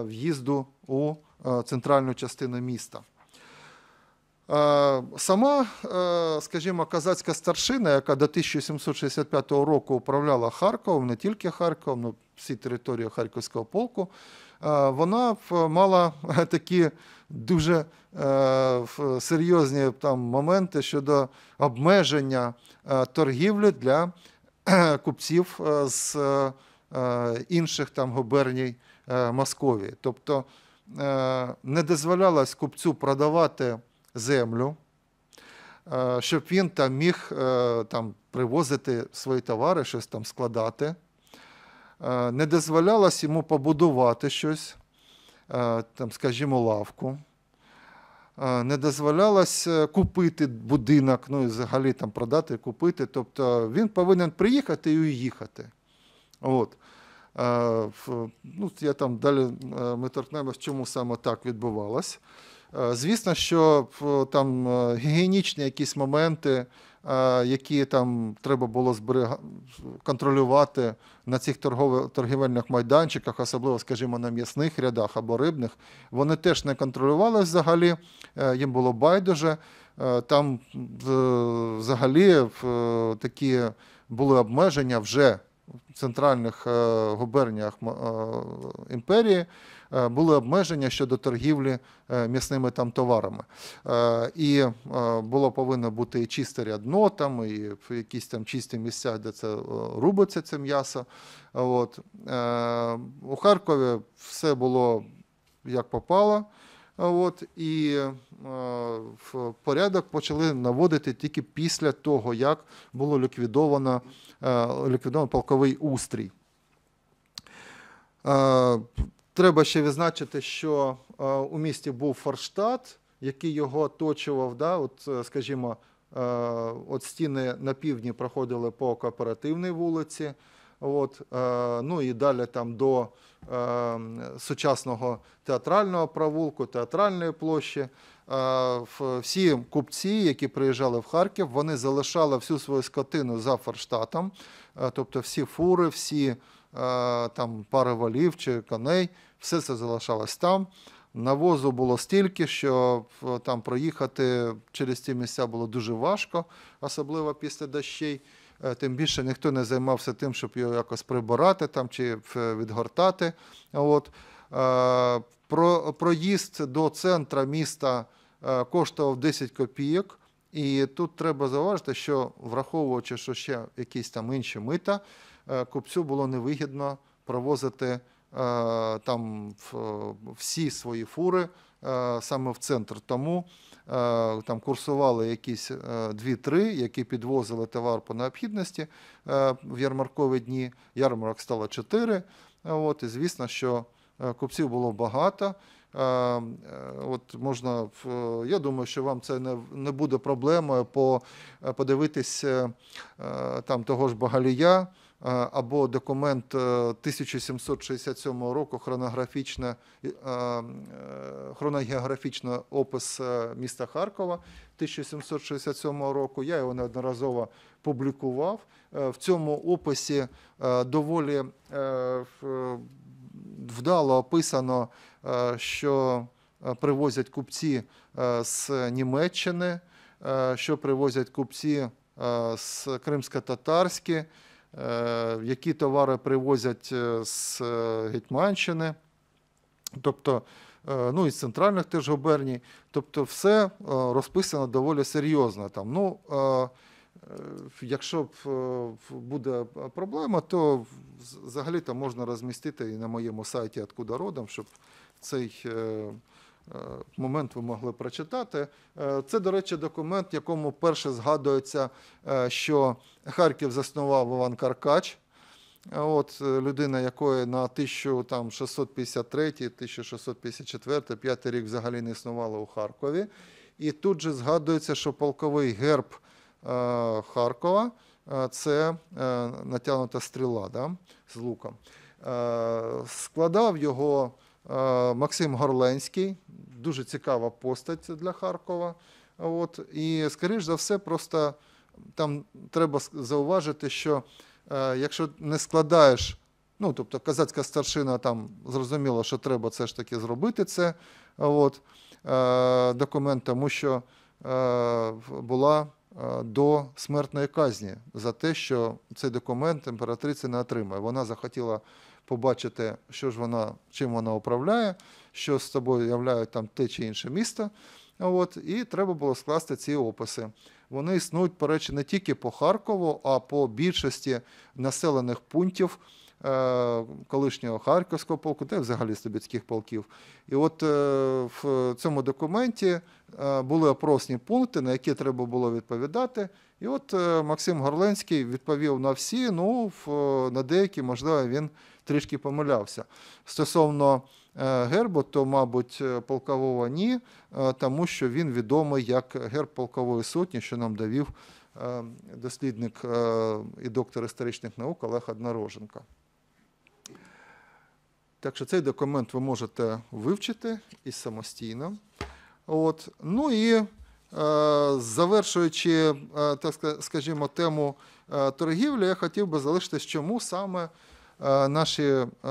в'їзду у центральну частину міста. Е, сама, е, скажімо, казацька старшина, яка до 1765 року управляла Харковом, не тільки Харковом, але ну, всі території Харківського полку, е, вона мала такі дуже серйозні там моменти щодо обмеження торгівлі для купців з інших там губерній Московії. Тобто не дозволялось купцю продавати землю, е, щоб він там міг е, там, привозити свої товари, щось там складати. Е, не дозволялось йому побудувати щось, там, скажімо, лавку. Не дозволялось купити будинок, ну і взагалі там продати купити. Тобто він повинен приїхати і уїхати. От. Ну, Я там далі ми торкнемося, чому саме так відбувалось. Е, звісно, що е, там е, гігієнічні якісь моменти, які там треба було зберега... контролювати на цих торгівельних майданчиках, особливо, скажімо, на м'ясних рядах або рибних, вони теж не контролювали взагалі, їм було байдуже. Там взагалі такі були обмеження вже в центральних губерніях імперії. Е, були обмеження щодо торгівлі е, м'ясними там товарами. Е, і було повинно бути і чисте рядно, там, і якісь там чисті місця, де це рубиться це м'ясо. От. У Харкові все було як попало. От, І в порядок почали наводити тільки після того, як було ліквідовано ліквідовано полковий устрій. Треба ще відзначити, що е, у місті був форштат, який його оточував. Да? От, е, скажімо, е, от стіни на півдні проходили по кооперативній вулиці. От, Ну і далі там до сучасного театрального провулку, театральної площі. Всі купці, які приїжджали в Харків, вони залишали всю свою скотину за форштатом, тобто всі фури, всі там пари валів чи коней все це залишалось там. Навозу було стільки, що е, там проїхати через ці місця було дуже важко, особливо після дощей. Е, тим більше ніхто не займався тим, щоб його якось прибирати там чи відгортати. От. Е, про, Проїзд до центра міста коштував 10 копійок. І тут треба зауважити, що враховуючи, що ще якісь там інші мита, купцю було невигідно провозити. Е, там всі свої фури е, саме в центр. Тому е, там курсували якісь дві-три, які підвозили товар по необхідності в ярмаркові дні. Ярмарок стало чотири. От, І звісно, що купців було багато. От можна, Я думаю, що вам це не не буде проблемою подивитись там того ж Багалія. Е, або документ 1767 е, року, хронографічна е, хроногеографічний опис міста Харкова 1767 року. Я його неодноразово публікував. В цьому описі доволі вдало описано, що привозять купці з Німеччини, що привозять купці з кримсько-татарські. Е, які товари привозять е, з е, Гетьманщини, тобто, ну і з центральних теж губерній. Тобто, все розписано доволі серйозно. Там. Ну, Якщо буде проблема, то взагалі-то можна розмістити і на моєму сайті «Откуда родом», щоб цей Е, момент ви могли прочитати. Е, це, до речі, документ, в якому перше згадується, е, що Харків заснував Іван Каркач. От людина, якої на 1653, 1654, 5 рік взагалі не існувала у Харкові. І тут же згадується, що полковий герб Харкова це натягнута стріла да, з луком. Складав його Е, Максим Горленський, дуже цікава постать для Харкова. От. І, скоріш за все, просто там треба зауважити, що е, якщо не складаєш, ну тобто козацька старшина там зрозуміла, що треба все ж таки зробити це от, е, документ, тому що була до смертної казні за те, що цей документ імператриця не отримає. Вона захотіла побачити, що ж вона, чим вона управляє, що з тобою являють там те чи інше місто. От, І треба було скласти ці описи. Вони існують, по речі, не тільки по Харкову, а по більшості населених пунктів е, колишнього Харківського полку, та взагалі Слобідських полків. І от е, в цьому документі е, були опросні пункти, на які треба було відповідати. І от е, Максим Горленський відповів на всі, ну в, на деякі, можливо, він трішки помилявся. Стосовно е, гербу, то, мабуть, е, полкового ні, е, тому що він відомий як герб полкової сотні, що нам довів дослідник і доктор історичних наук Олег Однороженко. Так що цей документ ви можете вивчити і самостійно. От. Ну і завершуючи, так скажімо, тему торгівлі, я хотів би залишити, чому саме Е, наші е, е,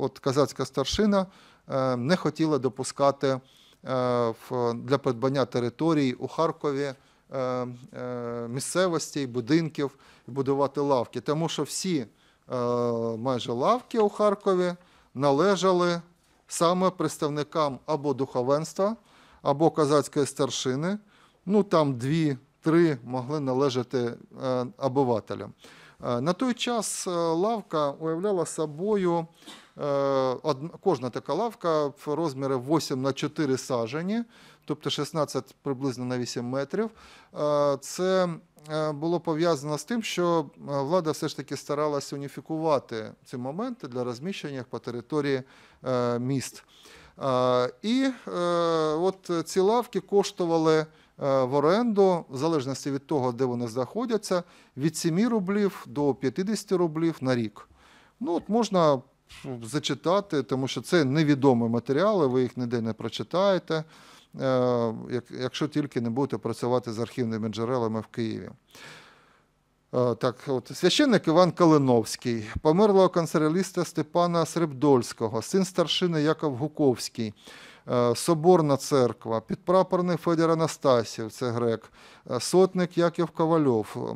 от казацька старшина не хотіла допускати для придбання територій у Харкові. Місцевостей, будинків будувати лавки, тому що всі майже лавки у Харкові належали саме представникам або духовенства, або казацької старшини. Ну там дві-три могли належати обивателям. Е, на той час е, лавка уявляла собою е, кожна така лавка в розміри 8 на 4 сажені, тобто 16 приблизно на 8 метрів. Це було пов'язано з тим, що влада все ж таки старалася уніфікувати ці моменти для розміщення по території міст. І от ці лавки коштували. Е, в оренду, в залежності від того, де вони знаходяться, від 7 рублів до 50 рублів на рік. Ну, от Можна зачитати, тому що це невідомі матеріали, ви їх ніде не прочитаєте, е, якщо тільки не будете працювати з архівними джерелами в Києві. Е, так, от священник Іван Калиновський, померлого канцереліста Степана Сребдольського, син старшини Яков Гуковський. Е, Соборна церква, підпрапорник Федір Анастасів, це грек, е, сотник Яків Ковальов,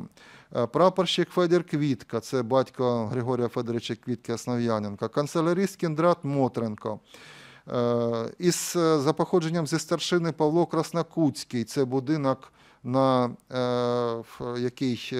е, прапорщик Федір Квітка, це батько Григорія Федоровича Квітки Основ'яненка, канцелярист Кіндрат Мотренко. Із за походженням зі старшини Павло Краснокутський, це будинок, на який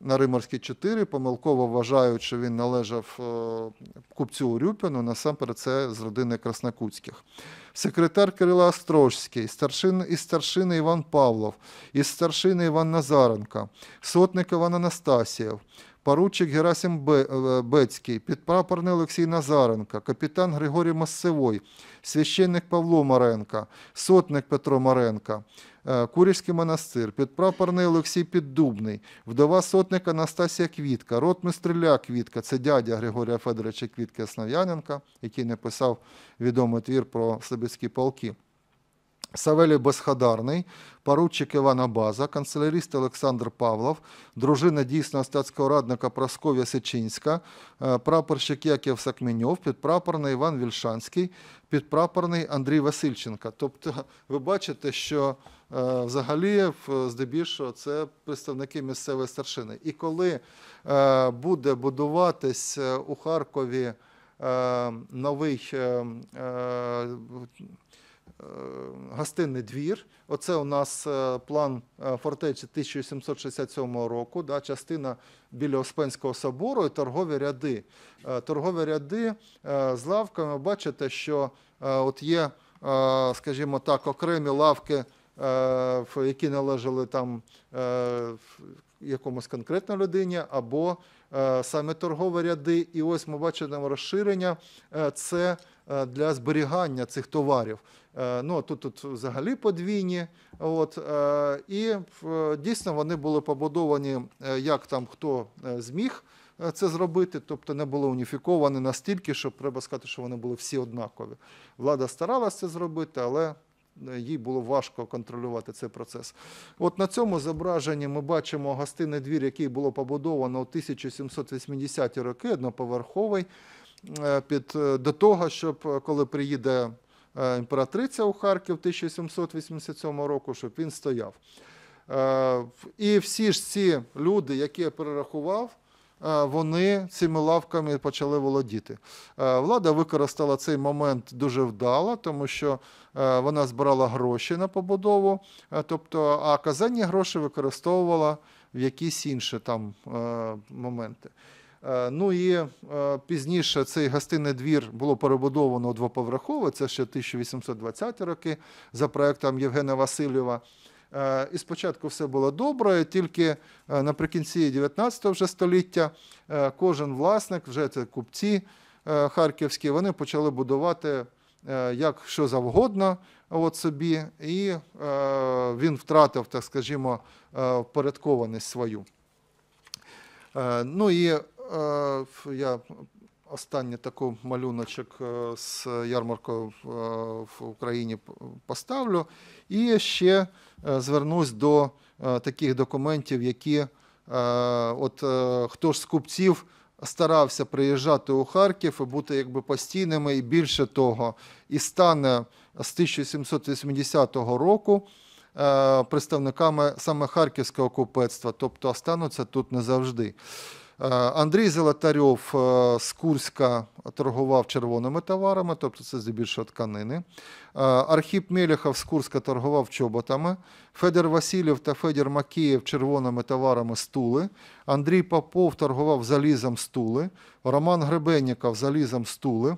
на Риморській 4, помилково вважають, що він належав е, купцю Рюпіну, насамперед це з родини Краснокутських. Секретар Кирила Острожський, старшин, із старшини Іван Павлов, із старшини Іван Назаренка, сотник Іван Анастасієв, поручик Герасим е, Бецький, підпрапорний Олексій Назаренко, капітан Григорій Масцевой, священник Павло Маренко, сотник Петро Маренко, е, Курівський монастир, підпрапорний Олексій Піддубний, вдова сотника Анастасія Квітка, ротмистриля Квітка, це дядя Григорія Федоровича Квітки Основ'яненка, який написав відомий твір про Слобідські полки. Савелій Безхадарний, поручик Івана База, канцелярист Олександр Павлов, дружина дійсного статського радника Прасков'я Сечинська, е, прапорщик Яків Сакменьов, підпрапорний Іван Вільшанський, підпрапорний Андрій Васильченка. Тобто, ви бачите, що е, взагалі здебільшого це представники місцевої старшини. І коли е, буде будуватись у Харкові новий Е, гостинний двір. Оце у нас е, план е, фортечі 1767 року, да, частина біля Оспенського собору і торгові ряди. Торгові ряди з лавками бачите, що от є, скажімо так, окремі лавки, які належали там якомусь конкретно людині, або саме торгові ряди. І ось ми бачимо розширення це для зберігання цих товарів. Е, ну тут тут взагалі подвійні. От, е, І е, дійсно вони були побудовані, як там хто зміг це зробити, тобто не були уніфіковані настільки, щоб треба сказати, що вони були всі однакові. Влада старалася це зробити, але. Їй було важко контролювати цей процес. От на цьому зображенні ми бачимо гостинний двір, який було побудовано у 1780-ті роки, одноповерховий, під, до того, щоб коли приїде Е, імператриця у Харків 1787 року, щоб він стояв. Е, і всі ж ці люди, які я перерахував, е, вони цими лавками почали володіти. Влада використала цей момент дуже вдало, тому що вона збирала гроші на побудову, тобто, а казанні гроші використовувала в якісь інші там моменти. Е, ну і е, пізніше цей гостинний двір було перебудовано двоповерхово, це ще 1820 роки за проектом Євгена Васильєва. Е, і спочатку все було добре, тільки наприкінці 19 вже століття кожен власник, вже це купці харківські, вони почали будувати як що завгодно от собі, і він втратив, так скажімо, впорядкованість свою. Ну і я останній такий малюночок е, з ярмаркою е, в Україні поставлю. І ще е, звернусь до таких документів, які от хто ж з купців. Старався приїжджати у Харків і бути якби постійними, і більше того, і стане з 1780 року представниками саме харківського купецтва, тобто остануться тут не завжди. Е, Андрій Золотарьов е, з Курська торгував червоними товарами, тобто це здебільшого тканини. Е, Архіп Меліхов з Курська торгував чоботами. Федір Васильєв та Федір Макієв червоними товарами стули. Андрій Попов торгував залізом стули. Роман Гребенніков залізом стули.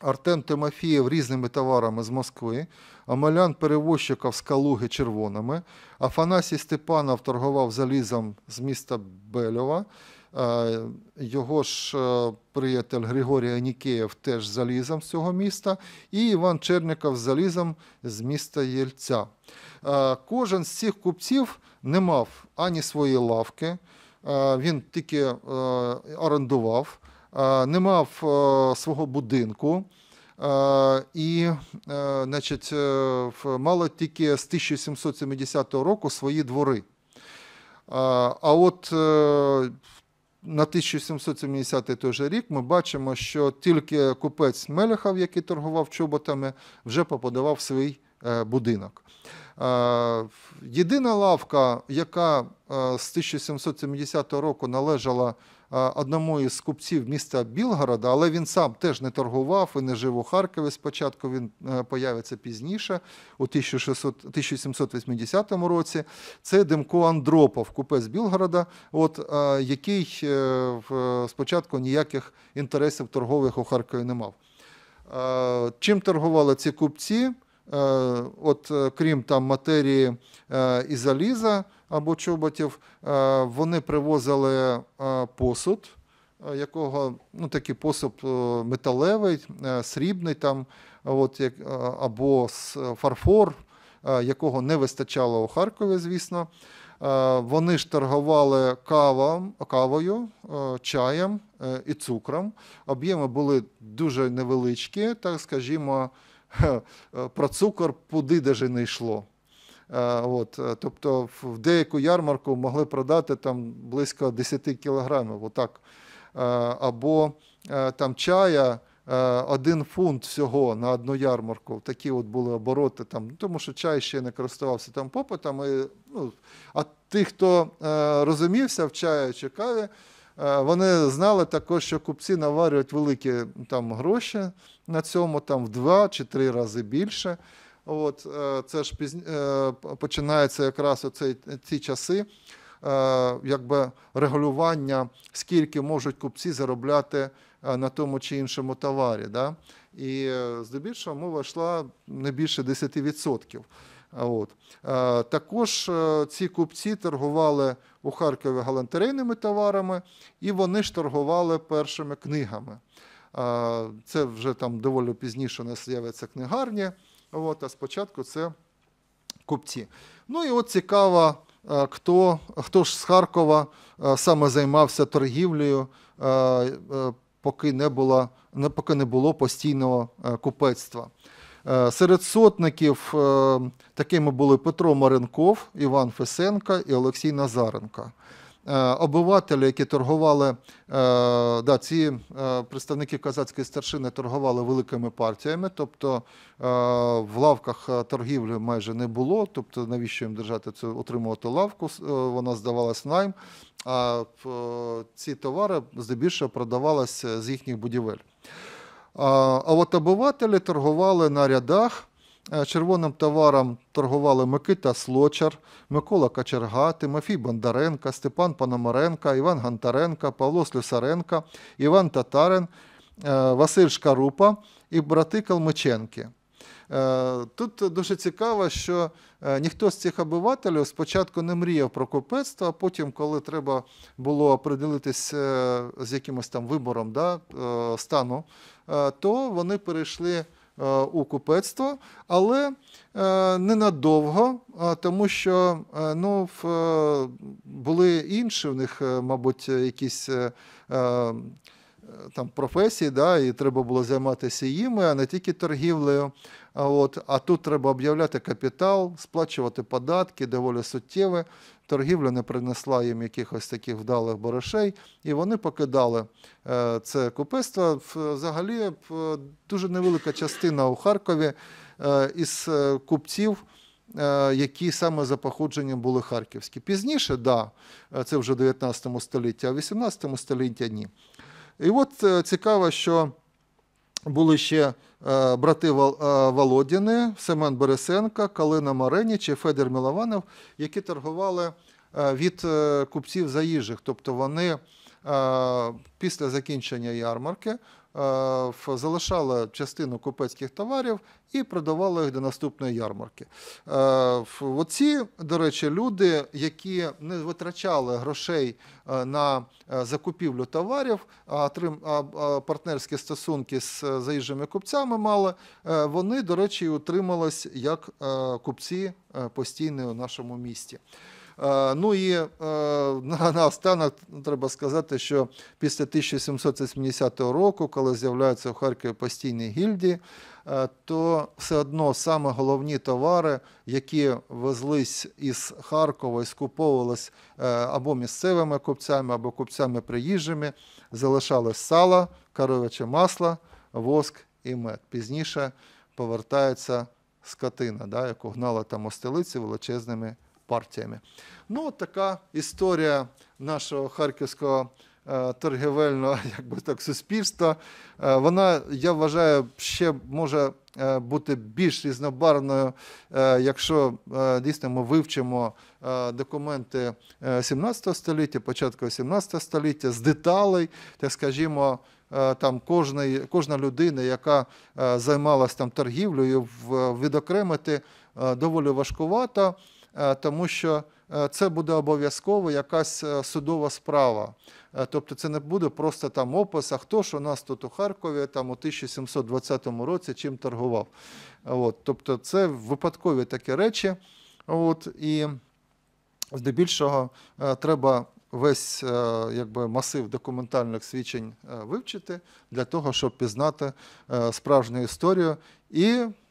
Артем Тимофієв різними товарами з Москви, Амелян перевозчиков з Калуги червоними, Афанасій Степанов торгував залізом з міста Бельова, його ж е, приятель Григорій Анікеєв теж залізом з цього міста, і Іван Черніков залізом з міста Єльця. Кожен з цих купців не мав ані своєї лавки, він тільки е, орендував, не мав е, свого будинку. І значить, мало тільки з 1770 року свої двори. А от на 1770 той же рік ми бачимо, що тільки купець Мелехав, який торгував чоботами, вже поподавав свій е, будинок. Е, єдина лавка, яка е, з 1770 року належала е, одному із купців міста Білгорода, але він сам теж не торгував і не жив у Харкові. Спочатку він появиться пізніше, у 1780 році. Це Демко Андропов, купець Білгорода, от, який спочатку ніяких інтересів торгових у Харкові не мав. Чим торгували ці купці? Е, от е, крім там матерії е, і заліза або чоботів, вони привозили посуд, якого ну такий посуд металевий, срібний там, от, або фарфор, якого не вистачало у Харкові, звісно. Вони ж торгували кавом, кавою, чаєм і цукром. Об'єми були дуже невеличкі, так скажімо, Е, про цукор куди даже не йшло. Е, от, е, Тобто в деяку ярмарку могли продати там близько 10 кілограмів. Отак. Або там чая один фунт всього на одну ярмарку. Такі от були обороти, там, тому що чай ще не користувався там попитом. І, ну, А тих, хто розумівся в чаю чи каві, Е, вони знали також, що купці наварюють великі там гроші на цьому, там в два чи три рази більше. От е, це ж пізні е, починається якраз оцей ці часи, якби регулювання, скільки можуть купці заробляти на тому чи іншому товарі. Да? І здебільшого мова йшла не більше 10%. От. Також е, ці купці торгували у Харкові галантерейними товарами, і вони ж торгували першими книгами. Це вже там доволі пізніше у нас з'явиться книгарня. От, а спочатку це купці. Ну і от цікаво, е, хто хто ж з Харкова е, саме займався торгівлею, поки не було, поки не було постійного купецтва. Е, серед сотників е, такими були Петро Маренков, Іван Фесенка і Олексій Назаренко. Е, обивателі, які торгували, да, ці представники казацької старшини торгували великими партіями, тобто в лавках торгівлі майже не було. Тобто, навіщо їм держати цю отримувати лавку? Вона здавалась найм. А ці товари здебільшого продавалися з їхніх будівель. А от обивателі торгували на рядах. Е, червоним товаром торгували Микита Слочар, Микола Качерга, Тимофій Бондаренко, Степан Пономаренко, Іван Гонтаренко, Павло Слюсаренко, Іван Татарин, е, Василь Шкарупа і брати Калмиченки. Е, тут дуже цікаво, що е, ніхто з цих обивателів спочатку не мріяв про купецтво, а потім, коли треба було определитись е, з якимось там вибором да, стану, то вони перейшли. У купецтво, але ненадовго, тому що ну, були інші в них, мабуть, якісь там професій, да, і треба було займатися їми, а не тільки торгівлею. А от, а тут треба об'являти капітал, сплачувати податки, доволі суттєві. Торгівля не принесла їм якихось таких вдалих борошей, і вони покидали е, це купецтво. Взагалі е, дуже невелика частина у Харкові е, із купців. Які саме за походженням були харківські. Пізніше, да, це вже в 19 столітті, а в 18 столітті ні. І от е, цікаво, що були ще е, брати е, Володіни, Семен Бересенка, Калина Мариніч і Федір Мілованов, які торгували від купців заїжджих. Тобто вони після закінчення ярмарки Е, залишала частину купецьких товарів і продавала їх до наступної ярмарки. Е, оці, до речі, люди, які не витрачали грошей е, на закупівлю товарів, а партнерські стосунки з заїжджими купцями мали, вони, до речі, утримались як купці постійні у нашому місті. Е, ну і е, на останок треба сказати, що після 1770 року, коли з'являються в Харкові постійні гільдії, е, то все одно саме головні товари, які везлись із Харкова і скуповувались або місцевими купцями, або купцями приїжджими, залишалось сало, коров'яче масло, воск і мед. Пізніше повертається скотина, да, яку гнала там остелиці величезними партіями. Ну, от така історія нашого харківського е, торгівельного якби так, суспільства. Е, вона, я вважаю, ще може е, бути більш різнобарвною, якщо дійсно ми вивчимо документи 17 століття, початку 17 століття з деталей, так скажімо. Там кожна, кожна людина, яка займалась там торгівлею, відокремити доволі важкувато. Е, тому що е, це буде обов'язково якась е, судова справа. Тобто це не буде просто там опис, а хто ж у нас тут у Харкові там у 1720 році чим торгував. От, Тобто це випадкові такі речі. От, І здебільшого треба. Весь якби, масив документальних свідчень вивчити для того, щоб пізнати справжню історію і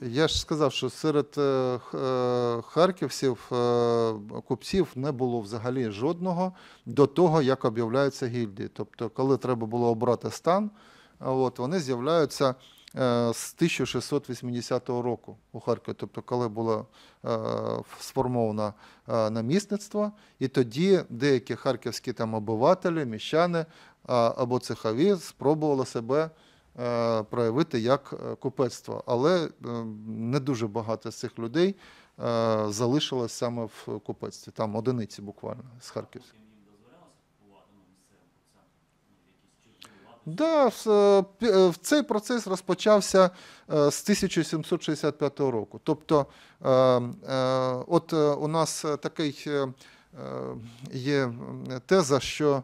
Я ж сказав, що серед е, е, харківців е, купців не було взагалі жодного до того, як об'являються гільдії. Тобто, коли треба було обрати стан, от вони з'являються. З 1680 року у Харкові, тобто, коли було е, сформовано е, намісництво, і тоді деякі харківські там обивателі, міщани е, або цехові спробували себе Е, проявити як е, купецтво. Але е, не дуже багато з цих людей залишилось саме в купецтві, там одиниці буквально з Харківська. Да, цей процес розпочався з 1765 року. Тобто, от у нас такий є теза, що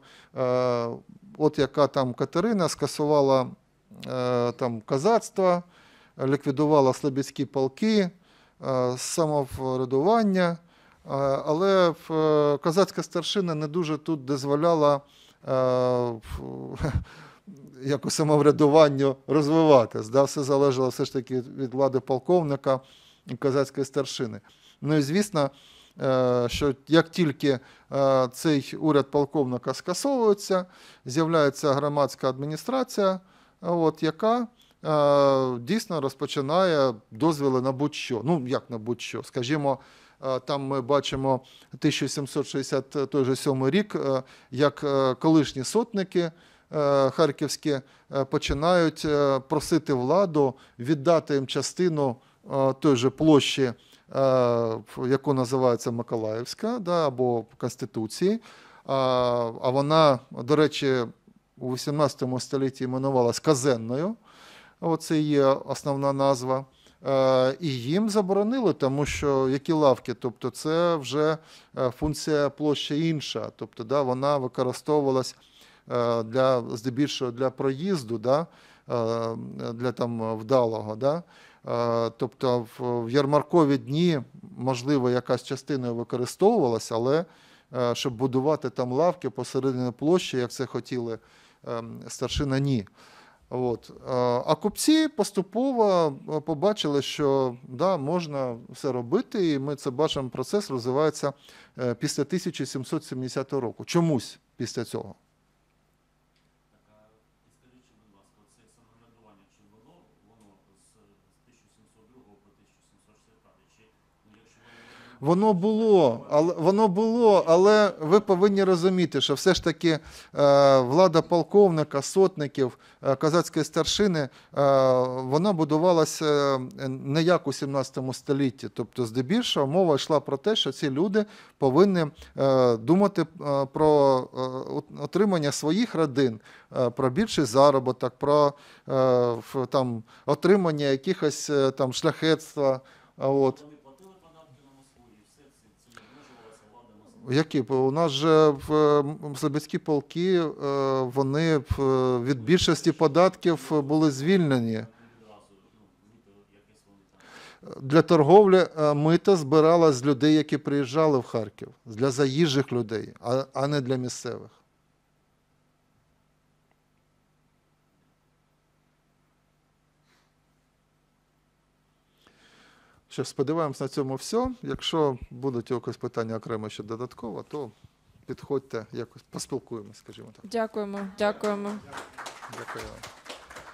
от яка там Катерина скасувала Е, там, козацтва, ліквідувала слабіцькі полки, е, самоврядування. Е, але казацька старшина не дуже тут дозволяла якось самоврядуванню розвиватися. Да? Все залежало все ж таки від влади полковника і козацької старшини. Ну і звісно, що як тільки цей уряд полковника скасовується, з'являється громадська адміністрація от, яка е, дійсно розпочинає дозвіли на будь-що. Ну, як на будь-що, скажімо. Е, там ми бачимо 1760 е, той же сьомий рік, е, як колишні сотники харківські починають просити владу віддати їм частину той же площі, яку називається Миколаївська, да, або Конституції. А вона, до речі, у 18 столітті іменувалась казенною, оце є основна назва. Е, і їм заборонили, тому що які лавки, тобто це вже е, функція площа інша, тобто да, вона використовувалась е, для здебільшого для проїзду, да, для там вдалого. Да. Тобто в ярмаркові дні, можливо, якась частина використовувалася, але щоб будувати там лавки посередині площі, як це хотіли. Ем, старшина ні. От. А купці поступово е, побачили, що да, можна все робити, і ми це бачимо. Процес розвивається е, після 1770 року. Чомусь після цього. Воно було, але воно було, але ви повинні розуміти, що все ж таки е, влада полковника, сотників, е, казацької старшини е, вона будувалася не як у 17 столітті. Тобто, здебільшого мова йшла про те, що ці люди повинні думати про отримання своїх родин, про більший заробіток, про там, отримання якихось там шляхетства. От. Які у нас же в слобідські полки е, вони від більшості податків були звільнені. Для торговлі е, мита збирала з людей, які приїжджали в Харків, для заїжджих людей, а не для місцевих. Що сподіваємось на цьому все. Якщо будуть якось питання окремо ще додатково, то підходьте якось поспілкуємося, скажімо так. Дякуємо, дякуємо. Дякую.